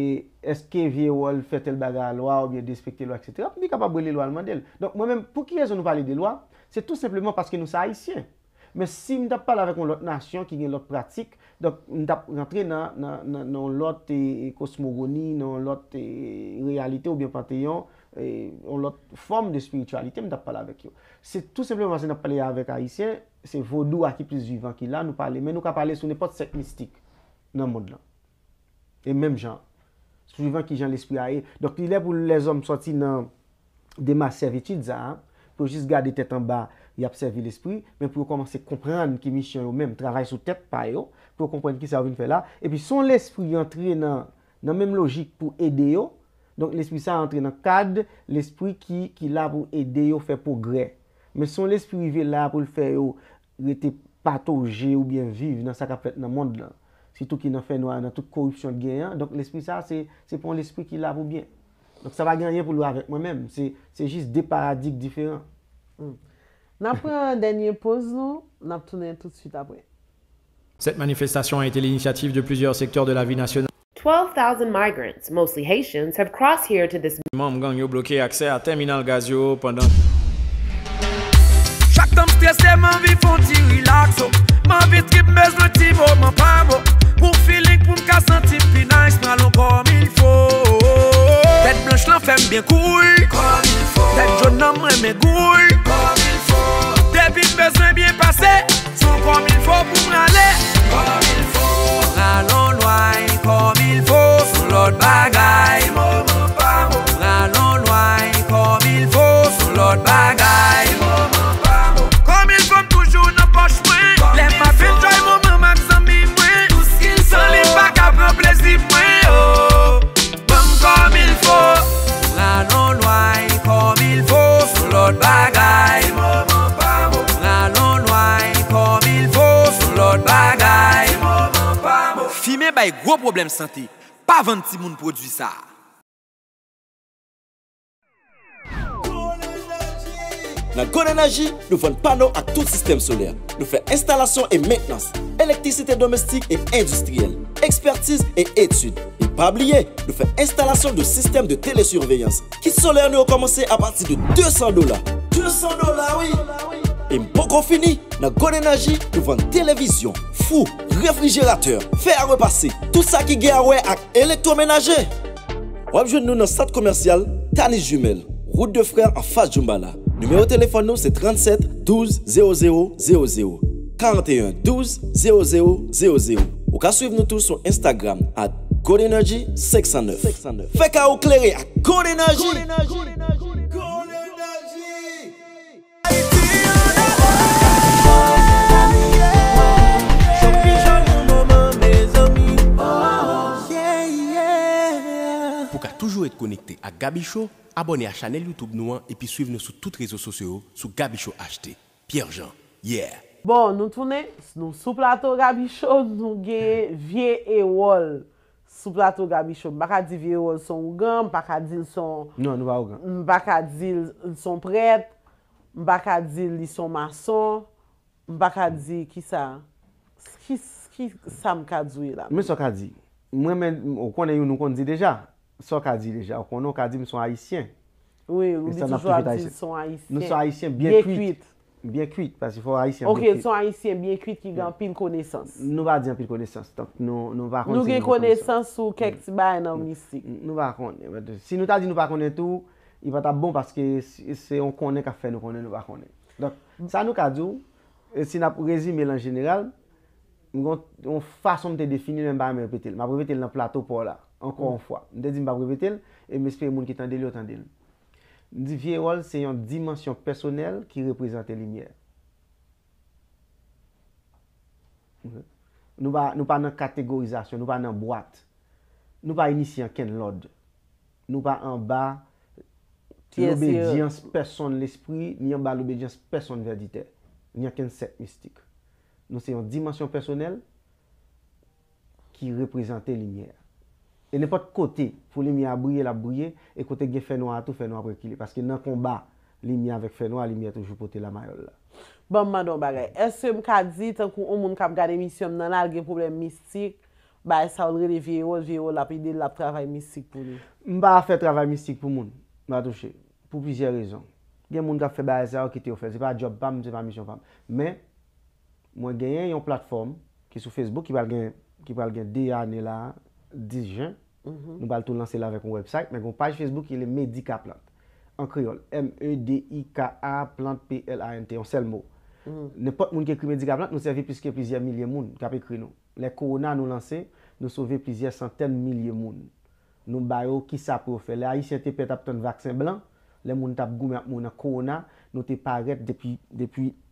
eske viye wol fete l baga a loa ou biye despekte loa, etc., biye kaba bole l loa alman del. Donk mwen men, pou ki rezon nou pale de loa, se tout sepleman paske nou sa haisyen. Men si m dap pale avek ou lot nasyon ki gen lot pratik, donk m dap rentre nan lot kosmogoni, nan lot realite ou biye patayon, On lot form de spiritualite m da pala vek yo. Se tout sepleman se na pala ya vek Haitien, se vodou akipis vivant ki la nou pale, men nou ka pale sou ne pot sek mistik nan mod lan. E menm jan. Sou vivant ki jan l'esprit ae. Dok li le pou les om soti nan dema servitidza, pou jis gade tet an ba y ap servi l'esprit, men pou yo komanse komprean ki mi chen yo menm, travay sou tep pa yo, pou yo komprean ki sa ou bin fe la, e pi son l'esprit y entre nan menm logik pou ede yo, Donk l'espri sa entre nan kade, l'espri ki la pou ede yo fe pou gre. Men son l'espri vi la pou l'fe yo rete pato ou je ou bien vive nan sakapret nan mond la. Situ ki nan fe noua nan tout korupsyon genyan. Donk l'espri sa, se pon l'espri ki la pou bien. Donk sa va genyen pou lou avet mwen men. Se jist de paradig diferen. Hmm. N apre un denye poz nou, n ap toune tout suite apre. Sète manifestasyon a ete l'initiatif de plusieurs sektors de la vi nasyonal. 12,000 migrants, mostly Haitians, have crossed here to this... Mam gang yo blokye akse a terminal gaz yo pandan. Chak tam stres de man vi fon ti rilakso, man vit ki pmez lo ti vo man pamo, pou filik pou mka senti pi nans, mè alon komil fo. Ted blanche lan fem bi kouy, komil fo. Ted joun nam reme gouy, komil fo. Depi mbezwen biye pase, sou komil fo pou mre ale, komil fo. Alon waye komil fo, Fime bay gro problem sante avan ti moun prodwisa. Nan Konen Aji, nou fwen pano ak tout sistem soler. Nou fwen instalasyon e meknans, elektrisite domestik e industriel, ekspertise e etude. E pa blye, nou fwen instalasyon do sistem de telesurveyans. Kit soler nou o komanse a pati de 200 dola. 200 dola, oui! et pour fini dans God Energy vend télévision, fou, réfrigérateur fer à repasser, tout ça qui est à l'électroménager. électroménager elektromenaje. nous dans le nan commercial Jumel, route de en face de Jumbala. numéro de téléphone c'est 37 12 00 00 41 12 00 00 Ou ka nous tous sur Instagram at Energy 609 Fè ka ou à à God Energy! konikte ak Gabi Show, abone a chanel Youtube nou an, epi suiv nou sou tout rezo sosyo sou Gabi Show HD. Pierre Jean, yeah! Bon, nou tounen, nou sou plato Gabi Show, nou gen vie e wol. Sou plato Gabi Show, baka di vie e wol son ougan, baka di l son... Non, nou ba ougan. M baka di l son pret, m baka di l lison mason, m baka di ki sa... Ki sa m kadzoui la? Mè so kadzi, m wè mè ou kone yon nou kondi deja? Son ka di leja, ou konon ka di mson haitien. Oui, ou di toujwa di mson haitien. Mson non, haitien bien kwit. Bien kwit, pasi fò haitien. Ok, mson haitien bien kwit ki gen pil koneysans. Nou va di gen pil koneysans. Nou gen koneysans sou kek ti bay nan mnistik. Nou va kone. Mm. Mm, mm, si nou ta di nou va kone tout, y pata bon paske se on kone ka fe nou kone nou va kone. Don, sa nou ka di ou, euh, si nap rezi mbe lan general, mgon fason te defini mba mbe petel. Mba petel nan plato pou la. Anko an fwa. Nde di mba brevetel, e mbe espri moun ki tande li yo tande li. Ndi vie wol, se yon dimensyon personel ki reprezante liniè. Nou pa nan kategorizasyon, nou pa nan boate. Nou pa inisyan ken lod. Nou pa an ba ki obedyans person l'espri, ni an ba l'obedyans person verdite. Ni an ken set mistik. Nou se yon dimensyon personel ki reprezante liniè. E nè pot kote pou li mi a abouye la abouye, e kote ge fè no a tou fè no a prekili. Paske nan konba, li mi a vek fè no a, li mi a toujou pote la mayol la. Bon, mman don bagay. E se mka di, tenkou ou moun kap gade misyon nan la, gen problem mistik, ba e sa ou dre le viye ou, viye ou la, pi de lap travay mistik pou nou? Mba a fè travay mistik pou moun, mba touche, pou pizye rezon. Gen moun kap fè ba e zè ou ki te ofè, zè pa job bam, zè pa misyon bam. Men, mwen gen yon platform, ki sou Facebook, ki pal gen de 10 jan, mhm. nou bal tou lanse la vek ou website, men goun page Facebook yile Medicaplant, an kriol M-E-D-I-K-A-P-L-A-N-T an sel mou. Nè pot moun ke kri Medicaplant nou serve piske plizye milye moun kapè kri nou. Lè korona nou lanse nou sove plizye santen milye moun nou bayou ki sa pou fè lè AICNT pet ap ton vaksin blan lè moun tap goum ap moun an korona nou te paret depi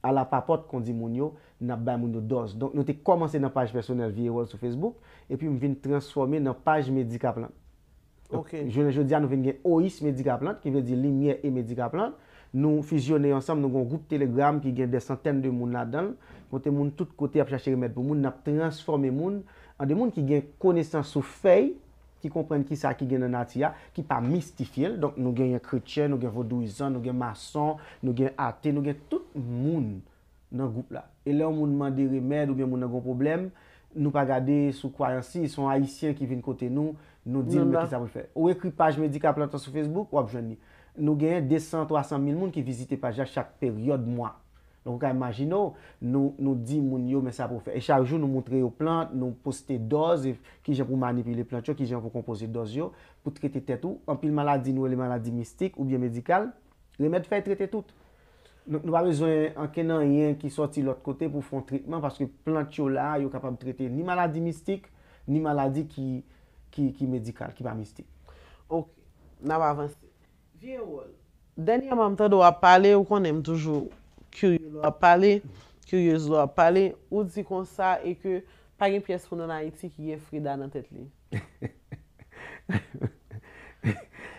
a la papote kon di moun yo, nap bay moun nou dos. Donk nou te komanse nan page personel viye wol sou Facebook, epi m vin transforme nan page Medicaplant. Ok. Jounen joudia nou vin gen OIS Medicaplant, ki ven di Limiè et Medicaplant, nou fijyonè ansam nou gen group Telegram ki gen de santèn de moun la dan, moun te moun tout kote ap chache remèd pou moun, nap transforme moun an de moun ki gen konesans sou fey, ki komprenn ki sa ki gen nanati ya, ki pa mistifi el, donk nou gen yon krityen, nou gen vodouizan, nou gen mason, nou gen ate, nou gen tout moun nan goup la. E le ou moun mwande remèd, ou gen moun nan goun problem, nou pa gade sou kwa yansi, yon son haisyen ki vin kote nou, nou dil mwen ki sa mwen fè. Ou ekri page Medicaplantan sou Facebook, wap joun ni. Nou gen yon 200-300 mil moun ki vizite page ya chak peryod mwa. Nou ka imagino, nou di moun yo men sa pou fè. E chaljou nou moutre yo plant, nou poste doz, ki jen pou manipile plant yo, ki jen pou kompose doz yo, pou trete tèt ou. Anpil maladi nou, le maladi mistik ou biye medikal, le med fè trete tout. Nou pa rezo enkenan yen ki sorti l'ot kote pou fon trepman, paske plant yo la, yo kapam trete ni maladi mistik, ni maladi ki medikal, ki pa mistik. Ok, nan pa avansi. Viye wòl, den yaman mtè do ap pale ou kon em toujou. kuryo lo ap pale, kuryo zlo ap pale, ou di konsa, e ke, pagen piyes konon an iti, ki ye Frida nan tet li.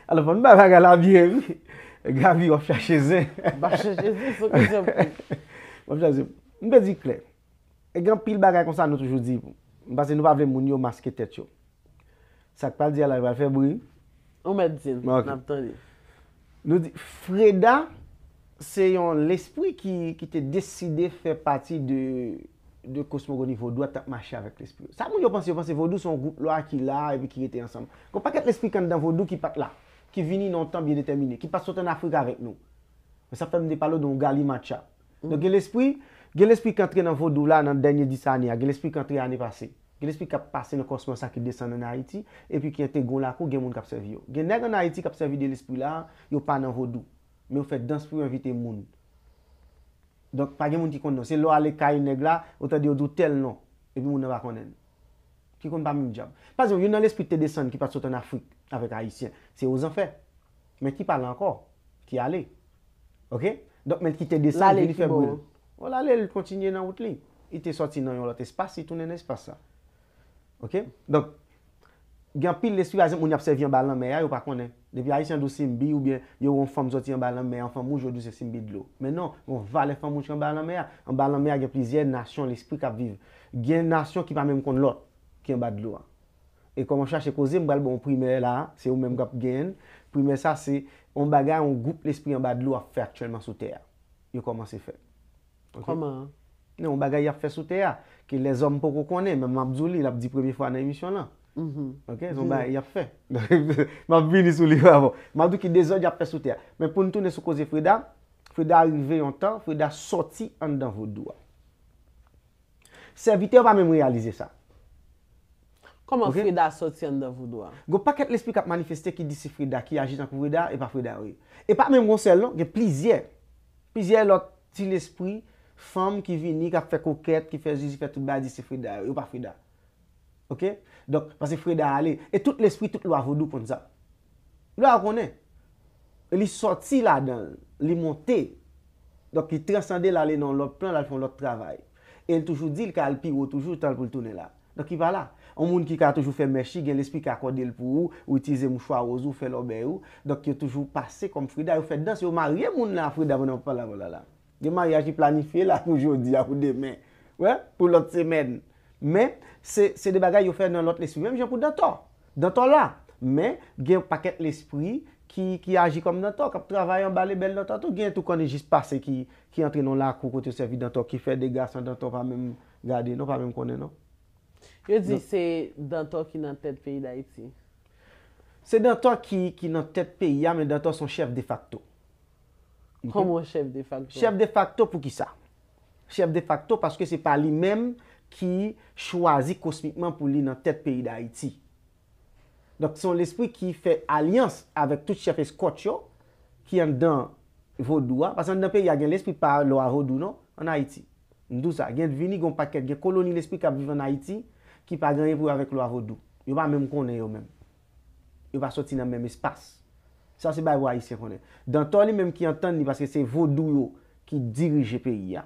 A lo fon, mba baga la bie, e gami, wap chachezen. Wap chachezen, sou kouzou. Wap chachezen. Mbe di kler, e gampil baga konsa, nou toujou di, mba se nou avle moun yo, maske tet yo. Sak pal di, ala yon va fe brin. Ou medzin, nou di Frida, Frida, Se yon l'espri ki te deside fè pati de kosmogoni vodou a tap mache avèk l'espri. Sa moun yo panse? Yo panse vodou son goup lo a ki la e pi ki rete ansam. Kon pa ket l'espri kan dan vodou ki pat la. Ki vini non tan biye determine. Ki pat sote nan Afrika avèk nou. Me sapte mne de palo don Gali Macha. Don gen l'espri, gen l'espri kan tre nan vodou la nan denye disa ane a. Gen l'espri kan tre ane pase. Gen l'espri kap pase nan kosmogoni sa ki desen nan Haiti. E pi ki rete goun la pou gen moun kap serve yo. Gen nè gen Haiti kap serve de l'espri la, yo pan mè ou fè dans pou evite moun. Donk, pa gen moun ti kon non. Se lò ale kaye neg la, ou ta di ou doutel non, e bi moun nan bak konnen. Ki kon pa mou mdjab. Pazyon, yon nan l'esprit te desan ki pat sotan na fout avèk haisyen. Se yo zan fè. Mè ki pala ankor. Ki ale. Ok? Donk, mè ki te desan, yon ni febou. O la ale, lè kontinye nan wout li. I te soti nan yon lot espasi, tounen espasa. Ok? Donk, gen pil l'esprit, a zèm, moun apse Depi ayisyen do simbi, oubyen yo woun fwam zoti an balan mè, an fwam wou joudou se simbi dlo. Menon, woun va le fwam mouchi an balan mè, an balan mè gen plizye nasyon l'espri kap viv. Gen nasyon ki pa mèm kon lot ki an balan mè. E koman chache kouze, mwal bon primer non, la, se wou mèm kap gen, primer sa se, an bagay an goup l'espri an balan mè ap fèr chèlman sou tèya. Yo koman se fè. Koman? An bagay ap fèr sou tèya, ki lè zom pou kou konè, mèm Abzoulil ap di previ fwa nan emisyon la. Mhm. Ok, zon mhm. ba, ya fe [LAUGHS] Mabini sou liwe [LAUGHS] avon Mabini ki dezod ya pesote Men pou nou toune sou koze freda Freda a rive yon tan, freda soti an dan vodoua Servite ou pa mèm realize sa Koman freda soti an dan vodoua? Gopaket l'esprit kap manifeste ki disi freda Ki aji tan kou freda, e pa freda ou E pa mèm gonsel non, ge plizye Plizye lor, ti l'esprit Fem ki vini, kap fe koket Ki fe zizi, fe touba, disi freda ou, e pa freda Ok? Dok, pase Freda ale, e tout l'esprit tout l'wa vodou pwant sa. Lwa akone, e li soti la dan, li monte, dok li transcende l'ale nan l'ot plan, la l'fon l'ot travay. E l toujou di, l ka al pi ou toujou, tan l pou l toune la. Dok i va la. O moun ki ka toujou fe meshi, gen l'esprit ka akode l pou ou, ou itize mou chwa ozu, ou fe l obè ou, dok ki yo toujou pase kom Freda, yo fè dans, yo mariè moun la Freda voun anpon la vodala. Yo mariè aji planife la, [LAUGHS] pou jodi, Se de bagay yo fè nan lot l'esprit mèm, jan pou dantò. Dantò la. Mè, gen pakèt l'esprit ki aji kom dantò. Kap travay an balè bel dantò. Gen tou konen jis pa se ki entre nan lakou konti o servit dantò. Ki fè degas an dantò pa mèm gade, non pa mèm konen, non. Yo di non. se dantò ki nan tèt peyi d'Aiti. Se dantò ki nan tèt peyi ya, ah, mè dantò son chef de facto. Komo chef de facto? Chef de facto pou ki sa? Chef de facto paske se pa li mèm, ki chwazi kosmikman pou li nan tet peyi da Haiti. Donk son l'espri ki fe alians avèk tout chefe Scotch yo, ki an dan vodou a, pasan an dan peyi a gen l'espri pa lo a vodou no, an Haiti. Ndou sa, gen vini gon paket, gen koloni l'espri ka vive an Haiti, ki pa gen evo avèk lo a vodou. Yo pa mèm konen yo mèm. Yo pa soti nan mèm espas. Sa se ba yon a yise konen. Dan ton li mèm ki yon ton ni, pasan se vodou yo ki dirije peyi ya.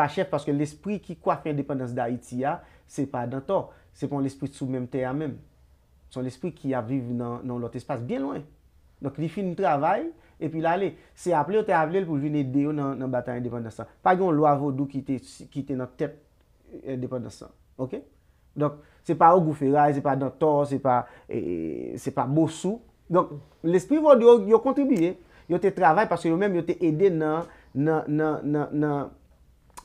Pachef, paske l'esprit ki kwa fè indépendans d'Haïti ya, ah, se pa dantor. Se pon l'esprit sou mèm tè ya mèm. Son l'esprit ki ya vive nan lot espas bie lwen. Donk, li fi nou travay, epi lale, se aple ou te aple pou jwen ede yo nan bata indépendansan. Pa yon lwa vodou ki te nan tèp indépendansan, ok? Donk, se pa ou gou fè ray, se pa dantor, se pa, se pa bosou. Donk, l'esprit vodou yo kontribye, yo te travay, paske yo mèm yo te ede nan, nan, nan, nan, nan, nan, nan, nan, nan, nan, nan, nan, nan, nan, nan, nan,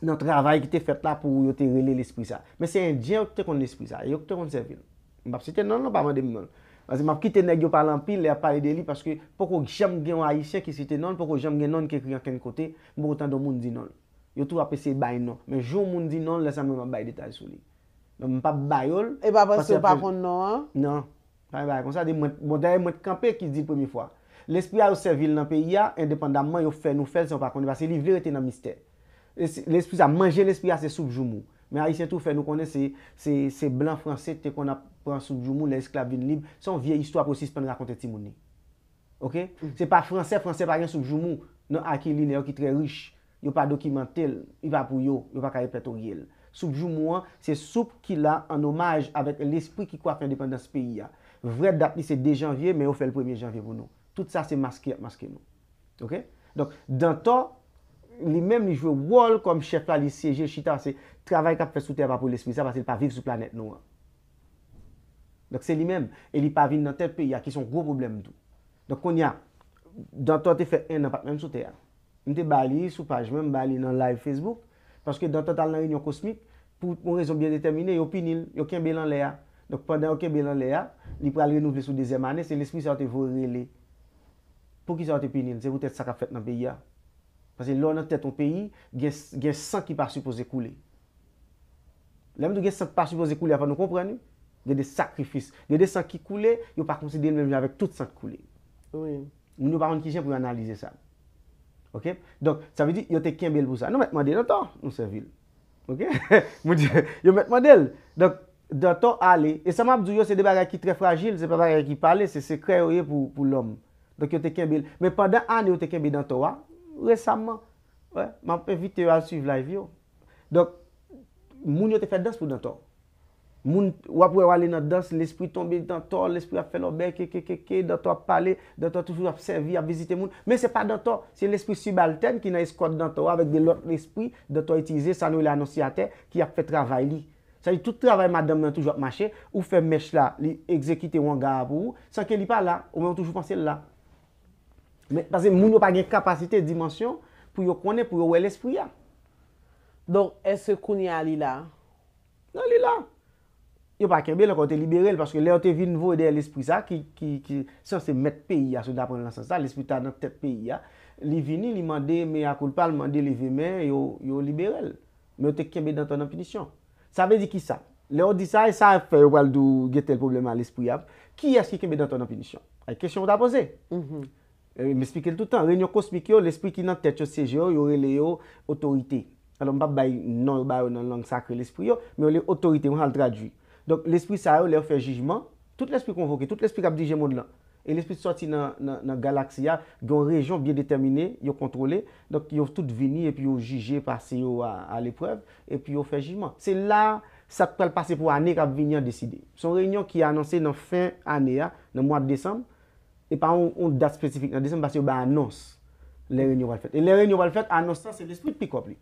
nan travay ki te fet la pou yo te rele l'espri sa. Men se indyen yo te kon l'espri sa, yo te kon servil. Mbap, se te nan nan pa mande mwen. Mbap, ki te neg yo palan pil, le a pale de li, paske poko jem gen a ishe ki se te nan, poko jem gen nan kekri anken kote, mbou tan do moun di nan. Yo tou apese bay nan. Men jou moun di nan, lese a mwen mwen bay detaj sou li. Mbap, bayol. E bap, se pa kon nan? Non. Nan. Mbap, bayol. Mbap, bayol. Mbap, bayol. Mbap, bayol. Mbap, bayol. Mb L'esprit sa manje l'esprit a se soubjoumou. Mè a y se tou fè nou konen se blan fransè te kon ap pran soubjoumou, lè esklab vin lib. Son vie y istwa pou si spèn lakonte timouni. Ok? Mm. Se pa fransè, fransè pa gen soubjoumou. Non akiline yo ki trè riche. Yo pa dokimentel, yo pa pou yo, yo pa kare pletoriel. Soubjoumou an, se soub ki la an omaj avèk l'esprit ki kwa fè indépendant se peyi ya. Vre dapni se de janvye, mè yo fè l'premye janvye pou nou. Tout sa se maske nou. Ok? Don Li menm li jwe wol kom chef pali siyeje chita se travay kap fet sou ter pa pou l'espri sa pasil pa viv sou planet nou an. Dok se li menm, e li pa vin nan terpe ya ki son gro problem dou. Dok kon ya, dante an te fet en nan pat menm sou ter. M te bali sou page menm, bali nan live Facebook, paske dante an tal nan renyon kosmik, pou mou rezon biye determine, yo pinil, yo ken belan le a. Dok panden yo ken belan le a, li pral renouvle sou dezem ane, se l'espri sa te vorele. Po ki sa te pinil, se wote sa ka fet nan pe ya. Pasè lò nan tè ton peyi, gen sang ki pa suppose koule. La mèdou gen sang pa suppose koule, apan nou kompren nou? Gen de sakrifis. Gen de sang ki koule, yo pa konsè dene menjè avèk tout sang koule. Moun yo pa moun kijen pou l'analize sa. Donk, sa vè di, yo te ken bel pou sa. Nou mèd mèd el an ton, ou se vil. Ok? [LAUGHS] Mou di, yo mèd mèd el. Donk, donk ton ale. E sa mèd, yo se deba reki tre fragil, se deba reki pale, se se kre oye pou l'om. Donk, yo te ken bel. Mèd pandan an, yo te ken bel donk towa. Resanman, mwen ap evite yo a suive live yo. Oh. Donk, moun yo te fè dans pou dantor. Moun wap wale nan dans, l'espri tombe dantor, l'espri ap fè l'obè, kè kè kè kè, dantor ap pale, dantor ap toujou ap servi, ap vizite moun. Men se pa dantor, se l'espri subalten ki nan eskote dantor, avèk de lòt l'espri, dantor ap itize, san wè l'anonsi ate, ki ap fè travay li. Sa yi tout travay madame nan toujou ap mache, ou fè mech la, li ekzekite wangara pou ou, san ke li pa la, ou mwen an toujou panse la. Pase moun yo pa gen kapasite dimansyon pou yo konen pou yo wè l'espri ya. Donk, esè kouni a li non, la? Nan li la. Yo pa kebe lò kote liberel, paske lè o te vin vò de l'espri sa ki... Sò se mette peyi ya, sò da pon lansan sa, l'espri ta nokte peyi ya. Li vini, li mande, me akoulpal, mande li vemen, yo liberel. Mè o te kebe dantan an finisyon. Sa ve di ki sa? Lè o di sa, e sa fè wò al dò gete l'probleme an l'espri ya. Ki aske kebe dantan an finisyon? A kèsyon wò ta pose? Mm-hmm. Eh, Mespike l toutan, renyon kosmik yo, l espri ki nan tet yo seje yo, yo rele yo otorite. Anon ba bay non bay yo nan lang sakre l espri yo, me yo le otorite mwen al tradwi. Donk l espri sa yo, le yo fe jujman, tout l espri konvoke, tout l espri kap dije moun lan. E l espri soti nan galaksi ya, gyo rejon biye determine, yo kontrole, donk yo tout vini, epi yo juje, pase yo al epreve, epi yo fe jujman. Se la, sakpe al pase pou ane kap vini ane deside. Son renyon ki anonse nan fin ane ya, nan mwa de desembe, E pa ou ndat spesifik nan desem pa se yo ba anons le renyo wale fet. E le renyo wale fet anons san se l'esprit pikop li.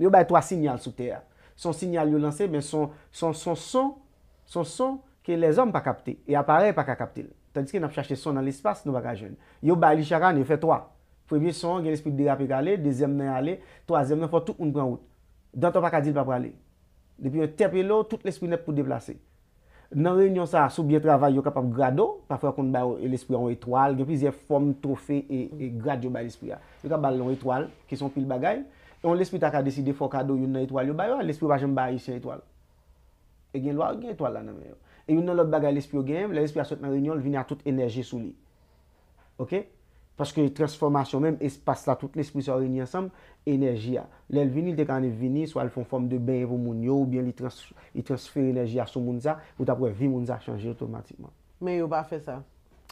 Yo baye 3 sinyal sou teya. Son sinyal yo lanse, son son, son son ke les om pa kapte. E apare pa ka kapte. Tandis ki nan ap chache son nan l'espat, nou baka jen. Yo baye li chakran, yo fe 3. Previ son, gen l'esprit deyapik ale, dezemnen ale, toazemnen fo, tout un pran out. Dan to pa ka dil pa prale. Depi yo tepe lo, tout l'esprit net pou deplase. Nan reyonyon sa, soubyen travay, yo kap ap grado, pa fwa kon bayo l espri an etwal, genpi zye form, trofe, e, e grad yo bay l espri ya. Yo kap balon etwal, ki son pil bagay, an e l espri ta ka deside fwa kado, yo nan etwal yo bayo, an l espri wajen bayi si an etwal. E gen l wak, gen etwal la nan men yo. E yo nan lot bagay l espri yo gen, l espri a sot nan reyonyon, l vini a tout enerji sou li. Ok? Paske transformasyon men, espase la, tout l'esprit sa orini ansam, enerji a. Lèl vini, lèl te kan vini, swa l'fon fom de ben evo moun yo, ou bien li transfer enerji a sou moun za, ou ta pou evi moun za chanji otomatikman. Men yo ba fe sa?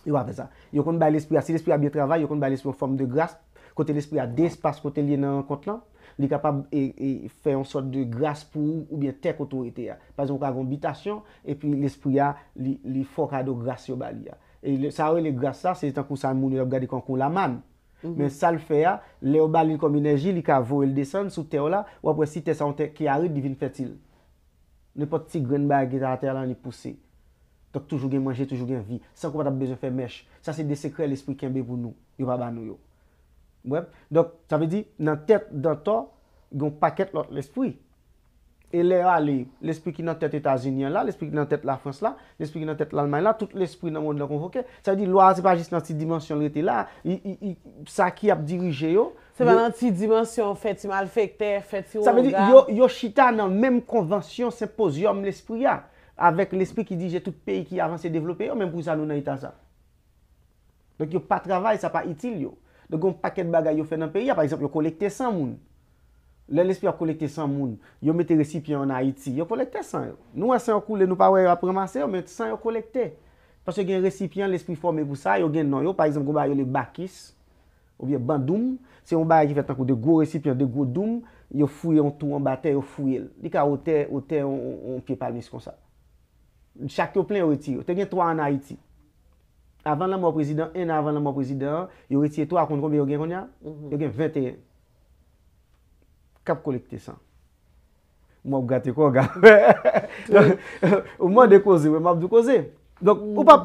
Yo ba fe sa. Yo kon ba l'esprit a, si l'esprit a biye travay, yo kon ba l'esprit a fon fom de grasp, kote l'esprit a de espase kote li nan an kont lan, li kapab e, e fe yon sot de grasp ou bien tek otorite a. Paske yon ka gom bitasyon, e pi l'esprit a li fok adou grasp yo bali a. E sa ou yon e gra sa, se yon tan kou sa moun yon ap gade kon kon la man. Mhm. Men sa l fe ya, le ou bal yon kom enerji, li ka vore l desen sou te ou la, wap wè si te san te ki a rè divin fetil. Nè pot ti gren bagi ta la te alan li pousse. Tak toujou gen manje, toujou gen vi. San kou pat ap bezo fè mèch. Sa se de sekre l espri kenbe pou nou, yon pa ban nou yo. Donk, sa ve di, nan tèt dan to, yon pakèt lot l espri. E le a li, l'esprit ki nan tèt Etats-Unien la, l'esprit ki nan tèt la France la, l'esprit ki nan tèt l'Allemagne la, tout l'esprit nan moun nan konvoke, sa y di lwa, se pa jist nan ti dimensyon rete la, sa ki ap dirije yo. Se pa nan ti dimensyon feti malfekte, feti wonga. Sa me di, yo chita nan mèm konvensyon se pose, yom l'esprit ya, avèk l'esprit ki dije tout peyi ki avansye devlopè yo, mèm pou sa lounan itazan. Dèk yo pa travay, sa pa itil yo. Dèk yon paket bagay yo fè nan peyi ya, par exemple, yo kolekte san moun. Lè l'esprit a kolekte san moun, yo mette resipyon an Haiti, yo kolekte san yo. Nou an san yo koule, nou pa wè yo apremase, yo mette san yo kolekte. Pasè gen resipyon, l'esprit forme pou sa, yo gen nan yo. Par exemple, yo ba yo le bakis, yo vye bandoum, se yo ba yi fè tankou de go resipyon, de go doum, yo fouye an tou, an batè, yo fouye el. Dik a ote, ote, on pye palmi sikonsa. Chak yo plen ote, ote gen 3 an Haiti. Avan la mò prezident, en avan la mò prezident, yo reteye 3 akondronbe yo gen konya, mhm. yo gen 21. Kap kolekte san. Mw ap gate kon ga. Ou mw an de koze, wè mw ap do koze. Donk, ou pa,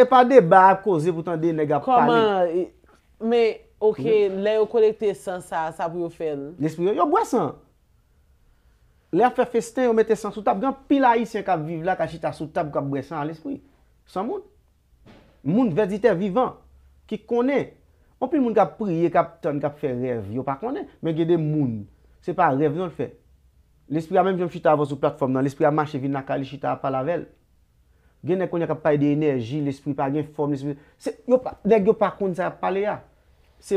e pa e de, ba, koze, woutan de, ne gap pale. Koman, e, me, okey, le yo kolekte san sa, sa pou yo fèl. L'espri yo, yo bwè san. Le a fè festen, yo mette san sou tab, gen pilay si an kap vive la, ka chita sou tab, yo kap bwè san l'espri. San moun. Moun verditer vivan, ki konè. Ou pi moun kap priye, kap ton, kap fè rev, yo pa konè. Men gè de moun. Se pa, revenon l fe. L espri a menm jom chita avos ou platform nan. L espri a manche vin na kalishita apal avel. Gen ne konye kap paye de enerji. L espri pa gen form. Nèk yo pa kondi sa pale ya.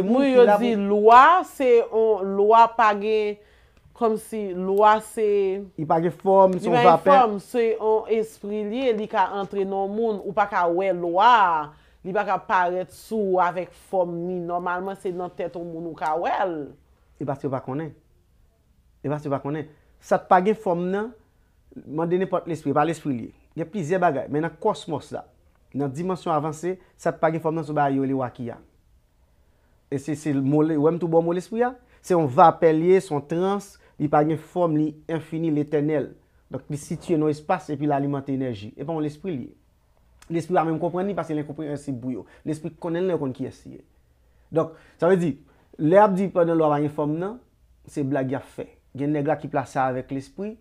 Moun yo di loa se on loa pa gen kom si loa se y pa gen form. Y pa gen form se on espri liye li ka entre nan moun ou pa ka we loa. Li ba ka paret sou avèk form ni. Normalman se nan tèt an moun ou ka wel. E ba se yo pa konen. Ewa se va konen, sat pa gen form nan, man dene pot l'esprit, pa l'esprit liye. Ye pizye bagay, men an kosmos da. Nan dimensyon avanse, sat pa gen form nan sou ba yo li wakiyan. E se se molen, wèm tou bon mol esprit ya? Se on va apel liye, son trans, li pa gen form li, infini, l'eternel. Dok li sitye nou espas, epi l'alimente enerji. Ewa mon l'esprit liye. L'esprit va mèm kompren ni, pasi l'en kompren yon se bouyo. L'esprit konen lè kon kyesye. Dok, sa wè di, lè ap di pa gen lò pa gen form nan, se blag ya fè. Gen negra ki plasa avèk l'espri,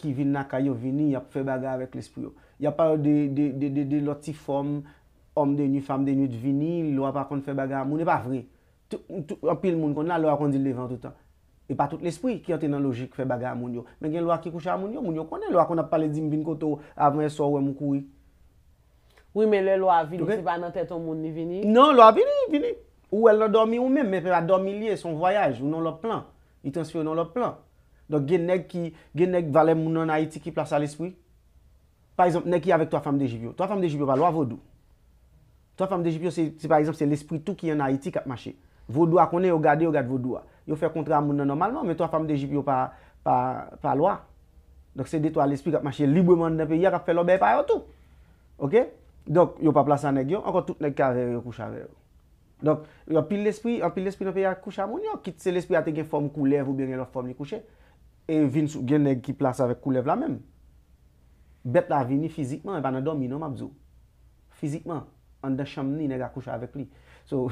ki vin nan kayo vini, ya pou fè baga avèk l'espri yo. Ya pa de lò ti fòm, om de yon fòm de yon vini, lò apakon fè baga amoun, e pa vri. Anpil moun kon nan lò apakon di levè an toutan. E pa tout l'espri ki an tenan logik fè baga amoun yo. Men gen lò apakon kikoucha amoun yo, moun yo konnen lò apakon apalè di mbin koto avèm e so wè mou koui. Oui men lò apakon vini, se pa nan tèt an moun ni vini. Non, lò apakon vini, vini. Ou el an dormi ou men, men fè I transfiw nan lop plan. Don gen neg ki, gen neg vale mounan haiti ki plasa l'espri. Par exemple, neg ki avek 3 fam de jibyo. 3 fam de jibyo pa lwa vodou. 3 fam de jibyo, par exemple, se l'espri tou ki yon haiti kap mache. Vodou akone, yo gade, yo gade vodou a. Yo fe kontra mounan normalman, me 3 fam de jibyo pa lwa. Don se de to al espri kap mache libreman nepe, ya kap fe lobe pa yo tou. Ok? Don yo pa plasa neg yon, ankon tout neg kare yo kou chare yo. Nop, lopil l'espri, lopil l'espri nou pe yakoucha moun yo, kitse l'espri ati gen form koulev ou bè gen lop form li kouche, e vin sou gen neg ki plas avè koulev la mèm. Bet la vin ni fizikman, e pa nan domi nou mabzou. Fizikman, an de chamni neg yakoucha avè kli. So,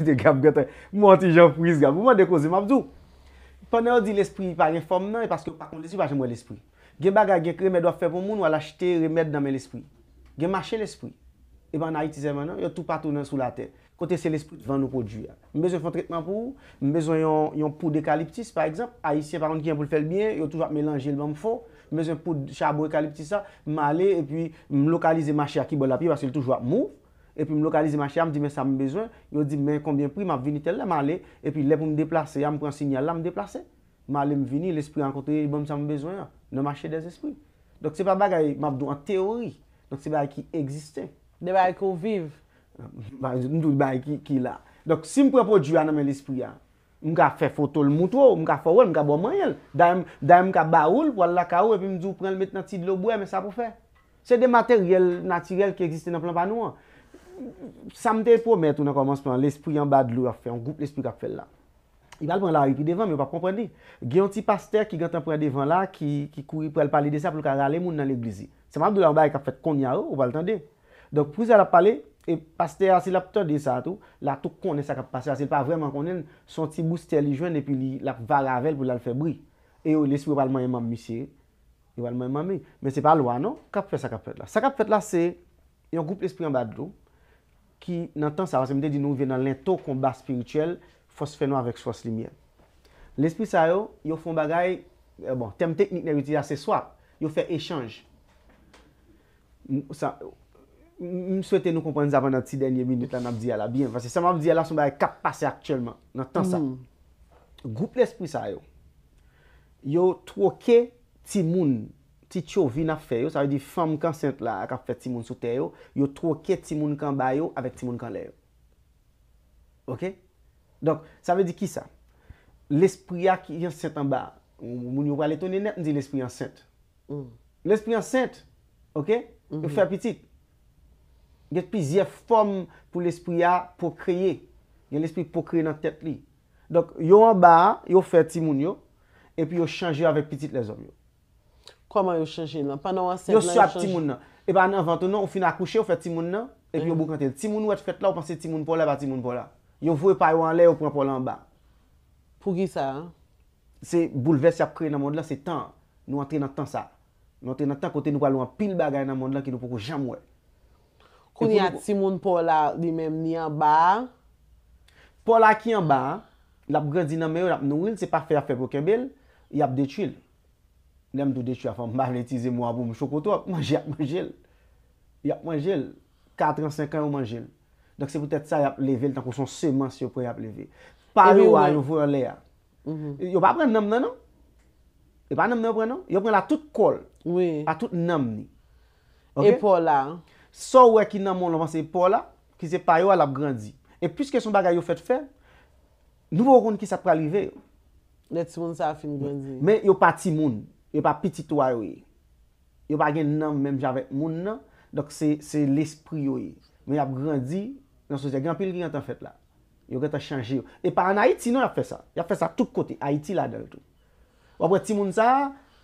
de gab gote, mou ati jan fris gab, mou an de kouze mabzou. Panè yo di l'espri pa gen form nan, e paske yo pa kon l'espri, pa jen mwen l'espri. Gen baga gen kremè do fè pou moun, wala chete remèd nan men l'espri. Gen mache l'espri. E ban anote se l'esprit van nou produye. Mbezou foun trétman pou, mbezou yon pou dekaliptis par ekzamp, ayisyè par anou ki yon pou l'fel biye, yon toujwa mèlanjye l'bèm fò, mbezou yon pou chabou ekaliptisa, mbezou yon pou l'fò, mbezou yon pou l'fò, mbezou yon pou l'fò, yon toujwa mbezou yon pou l'fò, yon toujwa mbezou yon pou l'fò, mbezou yon pou l'fò, yon toujwa mbezou yon pou l'fò, donk se pa bagay mbezou Ndou d'bay ki la. Dok, si mpwè pou djwa nan men l'espri ya, mkwa fè fotol mout wè, mkwa fò wè, mkwa bò mwen yel. Dè mkwa baoul pou al la ka ou, epi mdou pren l met nan ti d'l ou bwè, mè sa pou fè. Se de materyèl natyrel ki egziste nan plan pa nou an. Samte pou mè tou nan koman se plan l'espri yon bad l ou a fè, an goup l'espri ka fè la. I bal pou an la ripi devan, mè wap kompwè di. Gè yon ti paster ki gantan pren devan la, ki kouri pou al pale de sa pou l ka rale moun nan E pas te asil ap te de sa tou, la tou konen sakap, pas te asil pa vreman konen son ti booster li jwen epi li lak vagavel pou lal febri. E yo l'esprit wale man yaman misye, wale man yaman mi. Men se pa lwa nou, kap fe sakap fet la. Sakap fet la se yon goup l'esprit yon badlou ki nan tan sa wazemite di nou venan lento kombat spirituel fosfe nou avek fos limyen. L'esprit sa yo, yo fon bagay, eh bon, tem teknik ne witi ase swa, yo fe echange. Mou sa... M souwete nou kompon niz avan nan ti denye minute la nan ap di ala. Bien, vase seman ap di ala son ba e kap pase aktyelman nan tan sa. Goup l'esprit sa yo. Yo troke timoun ti tcho vi na fe yo. Sa ve di fam kan sent la ak ap fet timoun sou te yo. Yo troke timoun kan ba yo avet timoun kan le yo. Ok? Donk, sa ve di ki sa? L'esprit a ki yon sentan ba. Moun yon wale toni net mdi l'esprit yon sent. Mm. L'esprit yon sent. Ok? Yo mm-hmm. fe apitit. Yon pizye form pou l'esprit ya pou kreye. Yon l'esprit pou kreye nan tèt li. Dok, yon an ba, yon fè timoun yo, epi yon chanje avèk pitit lè zòm yo. Kwa man yon chanje lan? Pan an wansèk lan yon chanje? Yon sou ap timoun nan. Epa nan vantoun nan, ou fin akouche, ou fè timoun nan, epi yon mm. boukantè. Timoun wè fèt la, ou panse timoun pou la, va timoun pou la. Yon vwe pa yon an lè, ou pran pou la an ba. Pou ki sa? Se boulevesse ap kreye nan moun la, se tan. Nou antre nan tan sa. Kou ni ati moun pola li menm ni an ba? Pola ki an ba, lap grandinan me yo, lap nouil, se pa fey ap fey pou kebel, yap detuil. Nem tou detuil, fèm barmetize, mou abou, mou chokotou, ap manjel, ap manjel. Yap manjel. Katran, senkan, ou manjel. Dok se pwetet sa yap leve, tan kou son seman si yo prey ap leve. Pari waj, nou vwè an le ya. Mhm. Yo pa pren nanm nanm? Yo pa nanm nanm pren nanm? Yo pren la tout kol. A tout nanm ni. E pola? Sò wè ki nan moun avan se po la, ki se pa yo al ap grandi. E pwiske son bagay yo fèt fè, nouvo roun ki sa pralive yo. Le ti moun sa a fini grandi. Men yo pa ti moun, yo pa piti towa yo e. Yo pa gen nan mèm javèk moun nan, dok se l'espri yo e. Men yo ap grandi, nan sosye granpil ki yon tan fèt la. Yo gen tan chanji yo. E pa an Haiti non, yo ap fè sa. Yo ap fè sa tout kote, Haiti la dal tout. Wapre ti moun sa,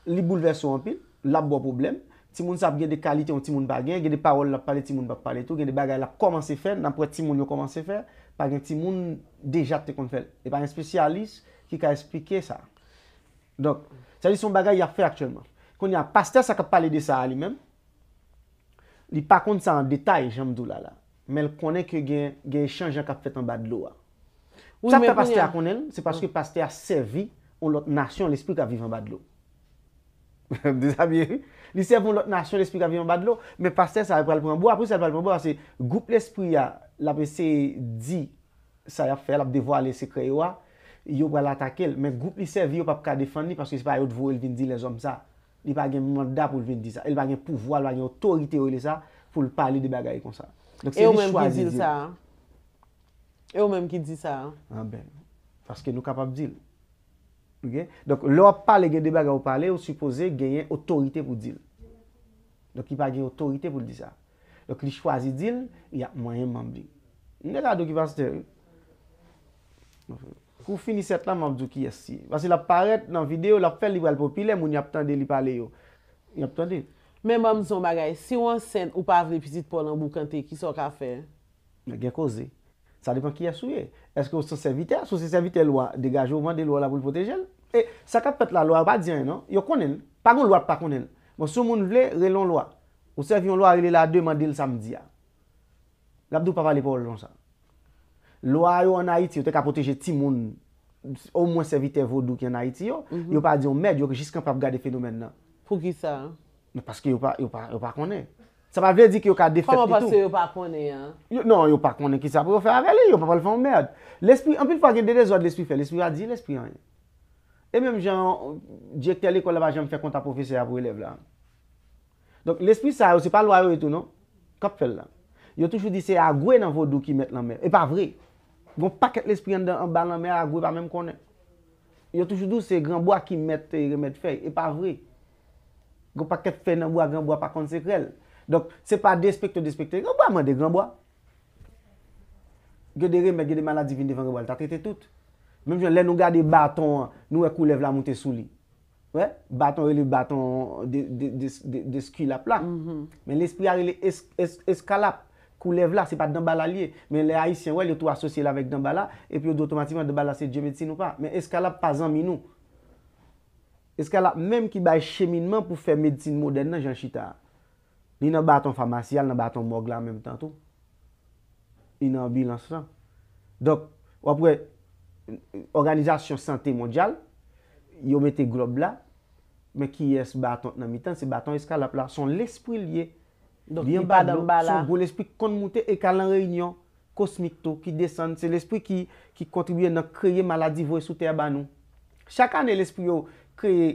li bouleverse wampil, la bwa probleme. Ti moun sap gen de kalite ou ti moun bagen, gen de parol la pale ti moun bak pale tou, gen de bagay la komanse fè, nan pou et ti moun yo komanse fè, pagen ti moun deja te kon fè. E pa yon spesyalist ki ka esplike sa. Donk, sa li son bagay yon fè aktuelman. Kon yon, Pasteur sa ka pale de sa ali men, li pa kont sa an detay jamb dou la la, men konen ke gen, gen yon chanjak ap fèt an bad lou bon, a. Sa pa Pasteur konen, se paske mm. Pasteur a servi ou lot nasyon l'esprit ka vive an bad lou. Lisev pou lòt nasyon l'espri kwa vi yon bad lò, men paste sa repal pou anbo, apri sa repal pou anbo, se goup l'espri ya, lape se di sa ya fe, lape devwa le sekre yo a, yo gwa la tak el, men goup lisev yo pa pou ka defan ni, paske se pa yon dvou el vin di le zom sa, li pa gen manda pou el vin di sa, el pa gen pou voal, pa gen otorite yo el sa, pou l'pali de bagay kon sa. E yo menm ki di sa, e yo menm ki di sa. A ben, paske nou kapap di l. Donk lor pale gen de baga ou pale ou supose gen yen otorite pou di l. Donk y pa gen otorite pou di sa. Donk li chwazi di l, y ap mwenyen mambi. Y ne rado ki vansi te. Kou fini set lan mambi djou ki yesi. Basi la paret nan video, la fel livel popile moun y ap tande li pale yo. Y ap tande. Men mambi zon bagay, si yon sen ou pa vre pizit pou nan bou kante ki so ka fe. Ya gen koze. Sa depan ki yesi ou ye. Eske ou se servite, sou se servite lwa, degaje ou vande lwa la pou l'potejel. E sakapet la lwa wapadyen, non? yo konen, pa konen lwa, pa konen lwa. Mwen bon, sou moun vle, re lon lwa. Ou serviyon lwa, ili la demande l samdia. Gapdou pa vali pou lon sa. Lwa yo anayiti, ou te ka poteje ti moun, ou mwen servite vodou ki anayiti yo, mhm. yo pa diyon med, yo ki jiskan pa vgade fenomen nan. Fou ki sa. Mwen non, paske yo pa konen. Sa pa vredi ki yo ka defet ki tou. Fama pa se yo pa konen. Non, yo pa konen ki sa pou yo fè avèlè. Yo pa val fè an mèrd. Anpil fwa gen de de zwa de l'esprit fè. L'esprit a di l'esprit an. E mèm jan, dièk tè lè kon la ba jèm fè konta profese a vre lev la. Donk l'esprit sa yo, se pa lwa yo etou non. Kap fèl lan. Yo toujou di se agwe nan vodou ki mèt lan mèr. E pa vre. Gon pakèt l'esprit an dan an balan mèr agwe pa mèm konen. Yo toujou di se granboa ki mèt e rem Donk, se pa de spekte, de spekte, yo ba man de granboa. Gyo de rembe, gyo de mala divin, devan rebal, ta kete tout. Mem jwen, le nou ga de baton, nou e koulev la monte sou li. We? Baton, baton, de skilap la. Men l'esprit a rele eskalap. Koulev la, se pa dambala liye. Men le haisyen we, yo tou asosye la vek dambala, epi yo do tomatiman dambala se je medsine ou pa. Men eskalap pa zanmi nou. Eskalap, menm ki bay cheminman pou fe medsine modern nan janshita a. Li nan baton famasyal, nan baton mog la menm tan to. Li nan bilans lan. Dok, wapwe, organizasyon sante mondyal, yo mette globe la, men ki yes baton nan mitan, se baton eskalap la. Son l'espri liye. Li yon badan ba la. Son bon l'espri konmoute e kalan reynyon kosmik to, ki desen, se l'espri ki kontribuye nan kreye maladi vwe sou ter ban nou. Chaka ne l'espri yo kreye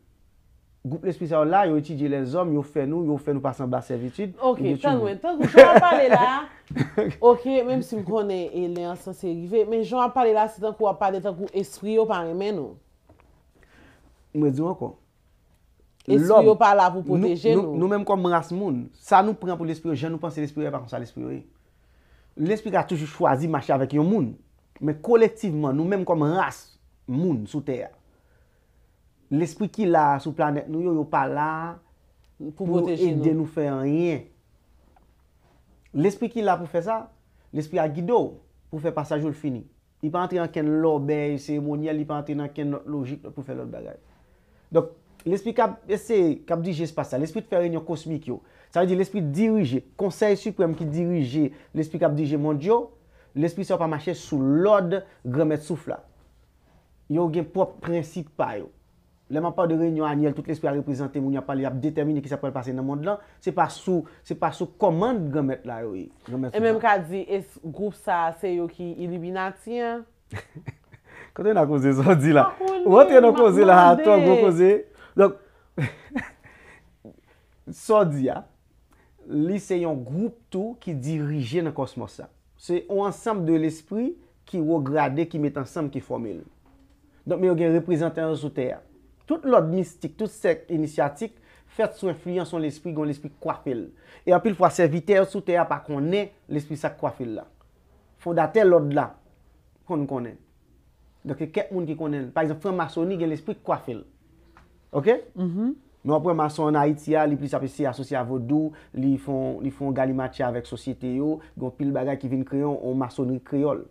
Goup l'esprit sa yo la, yo etidye lè zòm, yo fè nou, yo fè nou pasan bas servitid. Ok, tangou men, tangou, joun ap pale la. Ok, mèm si m konè, elè ansan se rive, mè joun ap pale la se tan kou ap pale tan kou espri yo pan remè nou. Mè diyon anko. Espri yo pan la pou poteje nou. Nou mèm kòm m rase moun, sa nou pren pou l'esprit, jè nou pan se l'esprit, jè pa konsa l'esprit. L'esprit a toujou chwazi machè avèk yon moun, mè kolektivman nou mèm kòm m rase moun sou tèya. L'esprit ki la sou planet nou yo yo pa la pou ede nou fè rien. L'esprit ki la pou fè sa, l'esprit a gido pou fè passage ou l'fini. I pa antre nan ken lorbe, i semonial, i pa antre nan ken logik pou fè lor bagaj. Donk, l'esprit kabdije se pa sa. L'esprit fè renyo kosmik yo. Sa vè di l'esprit dirije, konsey suprem ki dirije l'esprit kabdije mondyo. L'esprit se pa mache sou lode gremet soufla. Yo gen prop prinsipay yo. Lèman pa ou de renyon anil, tout l'esprit a reprezenté moun ya pali ap determini ki sa prel pasè nan moun lan, se pa sou, se pa sou komand gamet la ou. E menm ka di, es group sa, se yo ki ilibinati an? Kote nan kouze so di la? Wote nan kouze la? Ato an kouze? Donk, so di ya, li se yon group tou ki dirije nan kosmos sa. Se yon ansampe de l'esprit ki wograde, ki met ansampe, ki formel. Donk, men yon gen reprezentè an sou te ya. Tout lòd mistik, tout sekt iniciatik, fèt sou enfriyon son l'espri gwen l'espri kwa fel. E anpil fwa se vitè, sou tè ya pa konè l'espri sak kwa fel la. Fwa datè lòd la kon konè. Dok e ket moun ki konè. Par exemple, fwen masoni gen l'espri kwa fel. Ok? Non, mm-hmm. pwen masoni ayit siya, li pli sape siya sosya vodou, li fon gali matya avèk sosyete yo, gwen pil bagay ki vin kreyon ou masoni kreol,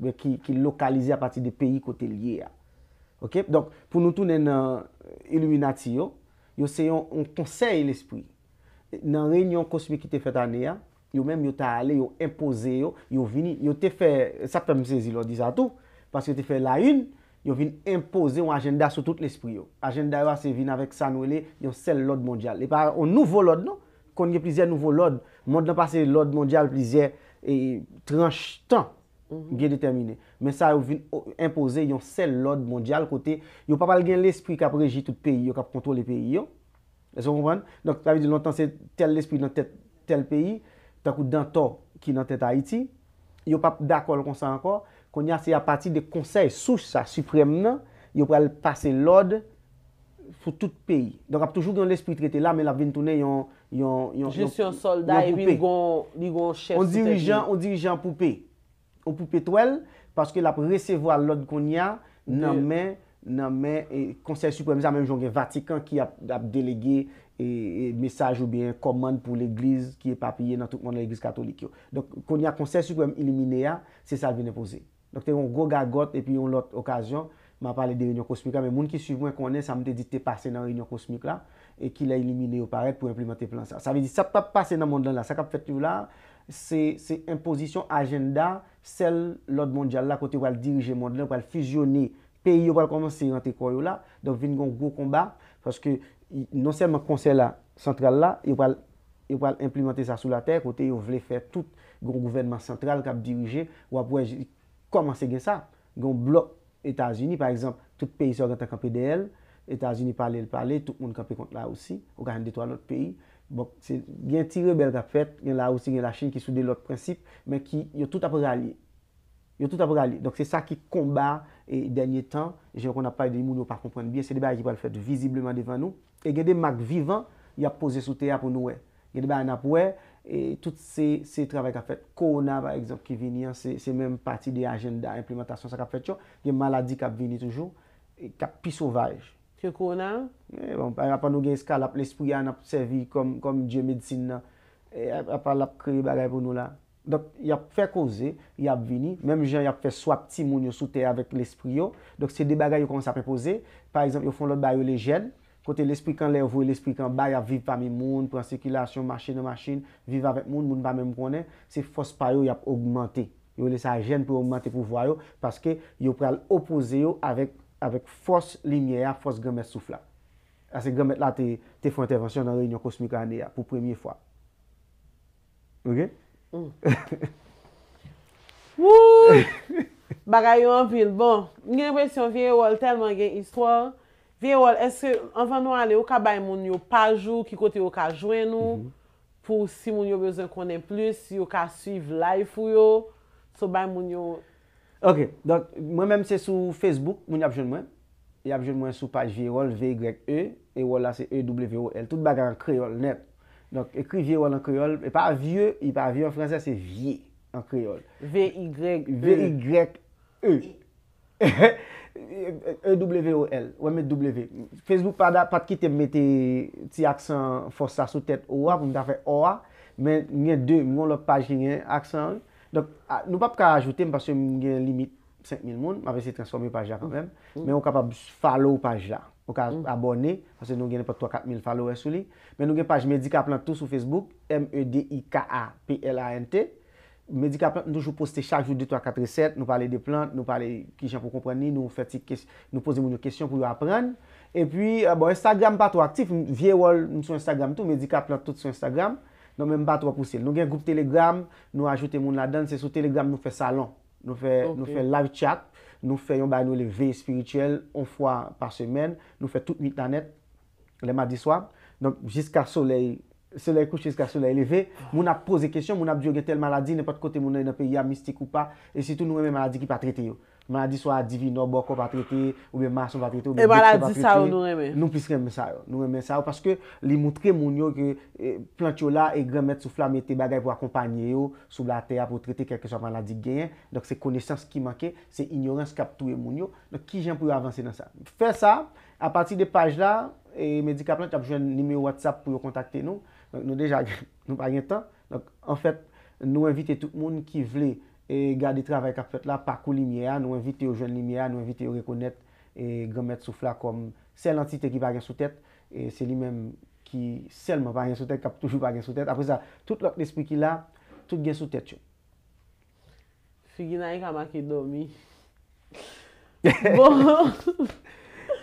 gwen ki lokalize a pati de peyi kote liye ya. Ok, donk pou nou tounen iluminati yo, yo se yon konsey l'espri. Nan renyon kosmi ki te fet ane ya, yo menm yo ta ale, yo impose yo, yo vini, yo te fe, sa pèm se zi lo di sa tou, paske te fe la yun, yo vini impose yon agenda sou tout l'espri yo. Agenda yo se vini avek sa nou ele, yo sel l'od mondial. E pa, yon nouvo l'od nou, konye plizye nouvo l'od, moun nan pase l'od mondial plizye tranche tan. Mhm. Men sa ou vin impose yon sel lode mondial kote Yo pa pal gen l'espri kap reji tout peyi yo Kap kontrol le peyi yo Eso konpan? Donk travi di lontan se tel l'espri nan tel peyi Takou dantor ki nan tel Haiti Yo pa dakol kon sa ankor Kon yase ya pati de konsey souche sa Supremnen Yo pal pase lode Fou tout peyi Donk ap toujou gen l'espri trete la Men la vin toune yon Yon poupe Yon dirijan poupe Ou pou petwel, paske la pou resevo a lod konya, nanmen, nanmen, konser supwem, sa menjongen vatikan ki ap delege mesaj ou biye koman pou l'eglize ki epapye nan tout moun l'eglize katolik yo. Donk konya konser supwem ilimine ya, se sa vene pose. Donk te yon go gagot, epi yon lot okasyon, ma pale de yon kosmika, men moun ki suvwen konen, sa mwen te di te pase nan yon kosmik la, e ki la ilimine ou paret pou implemente plan sa. Sa vini di sa pa pase nan moun dan la, sa kape fet yon la, Se imposisyon ajenda, sel lòd mondial la kote wòl dirije mondi la, wòl fusioni peyi wòl komanse yon te koyo la, do vini yon gwo komba, foske non seman konse la, sentral la, yon wòl implemente sa sou la te, kote yon vle fè tout yon gouvenman sentral kap dirije, wò ap wèj yon komanse gen sa, yon blok Etasuni, par exemple, tout peyi se wòl kante kapè de el, Etasuni pale, pale, tout moun kapè kont la osi, wòl kande to anot peyi, Bon, gen tire bel kap fet, gen la ou si gen la chine ki sou de l'ot prinsip, men ki yo tout ap re alie. Yo tout ap re alie. Donk se sa ki komba e denye tan, gen kon ap paye de moun yo pa komprende biye, se debe a jibal fet, vizibleman devan nou. E gen de mak vivan, y ap pose sou te ap nou we. Gen debe an ap we, et tout se trabè kap fet. Kona, par exemple, ki vini an, se menm parti de agenda, implementasyon sa kap fet yo, gen maladi kap vini toujou, kap pi souvajj. Kyo konan? E eh, bon, pa yon apan nou gen skala, l'esprit an ap servi kom diye medisin nan. E apan l'ap kre bagay pou nou la. Dok, yon ap fe koze, yon ap vini. Mem jen yon ap fe swa pti moun yon soute avet l'esprit yon. Dok, se de bagay yon kon sa pe pose. Par exemple, yon fon lot ba yon le jen. Kote l'esprit kan lèvou, l'esprit kan ba yon ap viv pa mi moun, pran sekilasyon, machin, machin, viv avet moun, moun pa men mprone. Se fos pa yon yon ap augmente. Yon lese a jen pou augmente pou vwa yon. Paske, yon avèk fòs linye ya, fòs gèmèt souflat. Asè gèmèt la te fò intervensyon nan reyon kosmika anè ya pou premye fwa. Ok? Mm. [LAUGHS] Bagay yo anpil, bon. Mwen reprensyon, viye wòl, telman gen istwa. Viye wòl, eske anfan nou ale, wò ka bay moun yo pajou, ki kote wò ka jwen nou, mhm. pou si moun yo bezè konè plus, si wò ka suiv laif wò yo, sou bay moun yo... Ok, mwen menm se sou Facebook, mwen yap joun mwen. Yap joun mwen sou paj V-Y-O-L, V-Y-E, e wola se E-W-O-L. Tout baga an kreol, net. Donk, ekri V-Y-O-L an kreol, e pa vie, e pa vie an fransè, se vie an kreol. V-Y-E. V-Y-E. E-W-O-L, wè mè W. Facebook padak pat ki te mette ti aksan fò sa sou tèt owa, mwen davè owa. Men, mwen de, mwen lò paj genye aksan an. Ah, nou pa pou ka ajoute, mpase mwen gen limit 5000 moun, ma ve se transforme page la kanvem, men ou ka pa follow page la, ou ka abone, mpase nou gen epa 3000-4000 followers sou li, men nou gen page Medika Plantou sou Facebook, M-E-D-I-K-A-P-L-A-N-T, Medika Plantou nou jou poste chak jou 2347, nou pale de plant, nou pale ki jen pou komprene, nou pose moun yo kestyon pou yo apren, e pi, euh, bon, Instagram pa tou aktif, vie wol nou sou Instagram tou, Medika Plantou tou sou Instagram, Nou men bat wapousil. Nou gen goup telegram, nou ajoute moun la dan, se sou telegram nou fe salon. Nou fe live chat, nou fe yon ba yon leve spirituel, on fwa par semen, nou fe tout mi tanet, le madis wap. Donc, jiska soleil, soleil kouche, jiska soleil leve, moun ap pose kesyon, moun ap diogete l maladi, nepot kote moun ay nan pe ya mistik ou pa, et si tout nou eme maladi ki pa trite yo. Manadi sou adivino, bwa kon pa bon, trete, ou be mason pa trete, ou be bet se pa prete. Emanadi sa ou nou reme? Nou pise reme sa ou. Nou reme sa ou. Paske li moutre moun yo ki eh, plant yo la e gran met sou flamete bagay pou akompanye yo sou la teya pou trete kelke sou a manadi genyen. Dok se konesans ki make, se ignorans kap touye moun yo. Dok ki jen pou yo avanse nan sa. Fè sa, a pati de paj la, e Medicaplant apjou an nime yo WhatsApp pou yo kontakte nou. Nou deja, [LAUGHS] nou payen tan. Dok, an fèt, nou invite tout moun ki vle moun. E gade travay kap fet la, pakou li miye a, nou envite yo joun li miye a, nou envite yo rekonet, e gwa met soufla kom sel ansite ki va gen sou tet, e se li men ki selman va gen sou tet, kap toujou va gen sou tet. Apre sa, tout lak l'esprit ki la, tout gen sou tet yo. Figi nan yi e kama ki domi.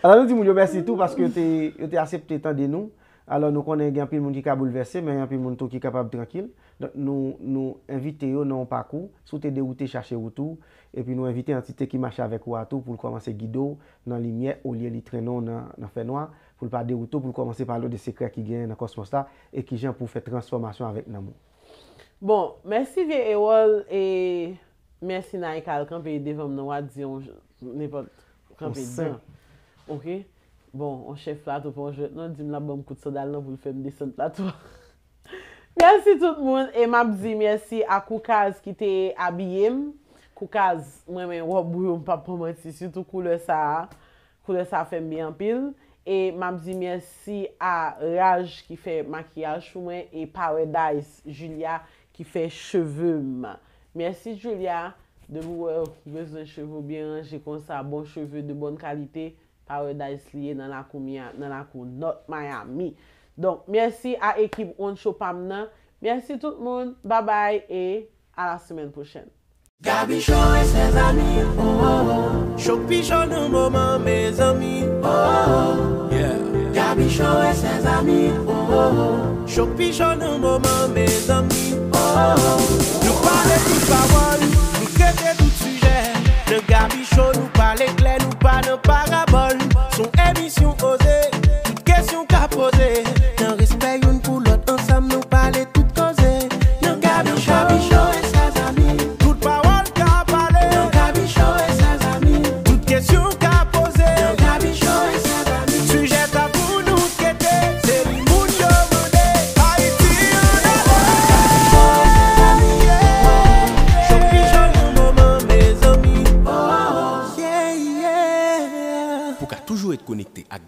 Anan [LAUGHS] bon. ti moun yo besi tou, paske yo te asepte tan den nou. alò nou konnen yon pi moun ki ka bouleverse, men yon pi moun tou ki kapab tranquil, nou invite yo nan ou pakou, sou te de wote chache wotou, epi nou invite entite ki mache avek wotou, pou l komanse gido nan li mye, ou li li trenon nan fè noa, pou l pa de wotou, pou l komanse palo de sekre ki gen nan kosmo sta, e ki jen pou fe transformasyon avek nan moun. Bon, mersi ve e wol, e mersi nan e kal kanpe yi devom nan wad zyon, ou ne pot kanpe diyan. Ok? Bon, an cheflato pou an jwet, nan di m la bom kout so dal nan pou l fèm deson tato. [LAUGHS] Mersi tout moun, e m ap zi mersi a Koukaz ki te abye m. Koukaz, mwen men wop oh, bourou m papou mwen ti, sütou koule sa, koule sa fèm byan pil. E m ap zi mersi a Raj ki fè makyaj fou mwen, e Paradise Julia ki fè cheve m. Mersi Julia, de m wè vèz un cheve bian, jè kon sa bon cheve, de bon kalite. Tawe da isliye nanakou miya nanakou not maya mi. Donk, mersi a ekib on show pamna. Mersi tout moun. Ba bay e ala semen pwoshen. Mersi tout moun. Le Gabichon, nous parle clair, nous parle nos parabole. Son émission osée, question qu'a poser respect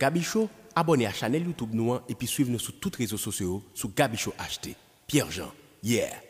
Gabicho, abonnez à la chaîne YouTube nous et puis suivez-nous sur toutes les réseaux sociaux sous Gabicho HT. Pierre-Jean, yeah!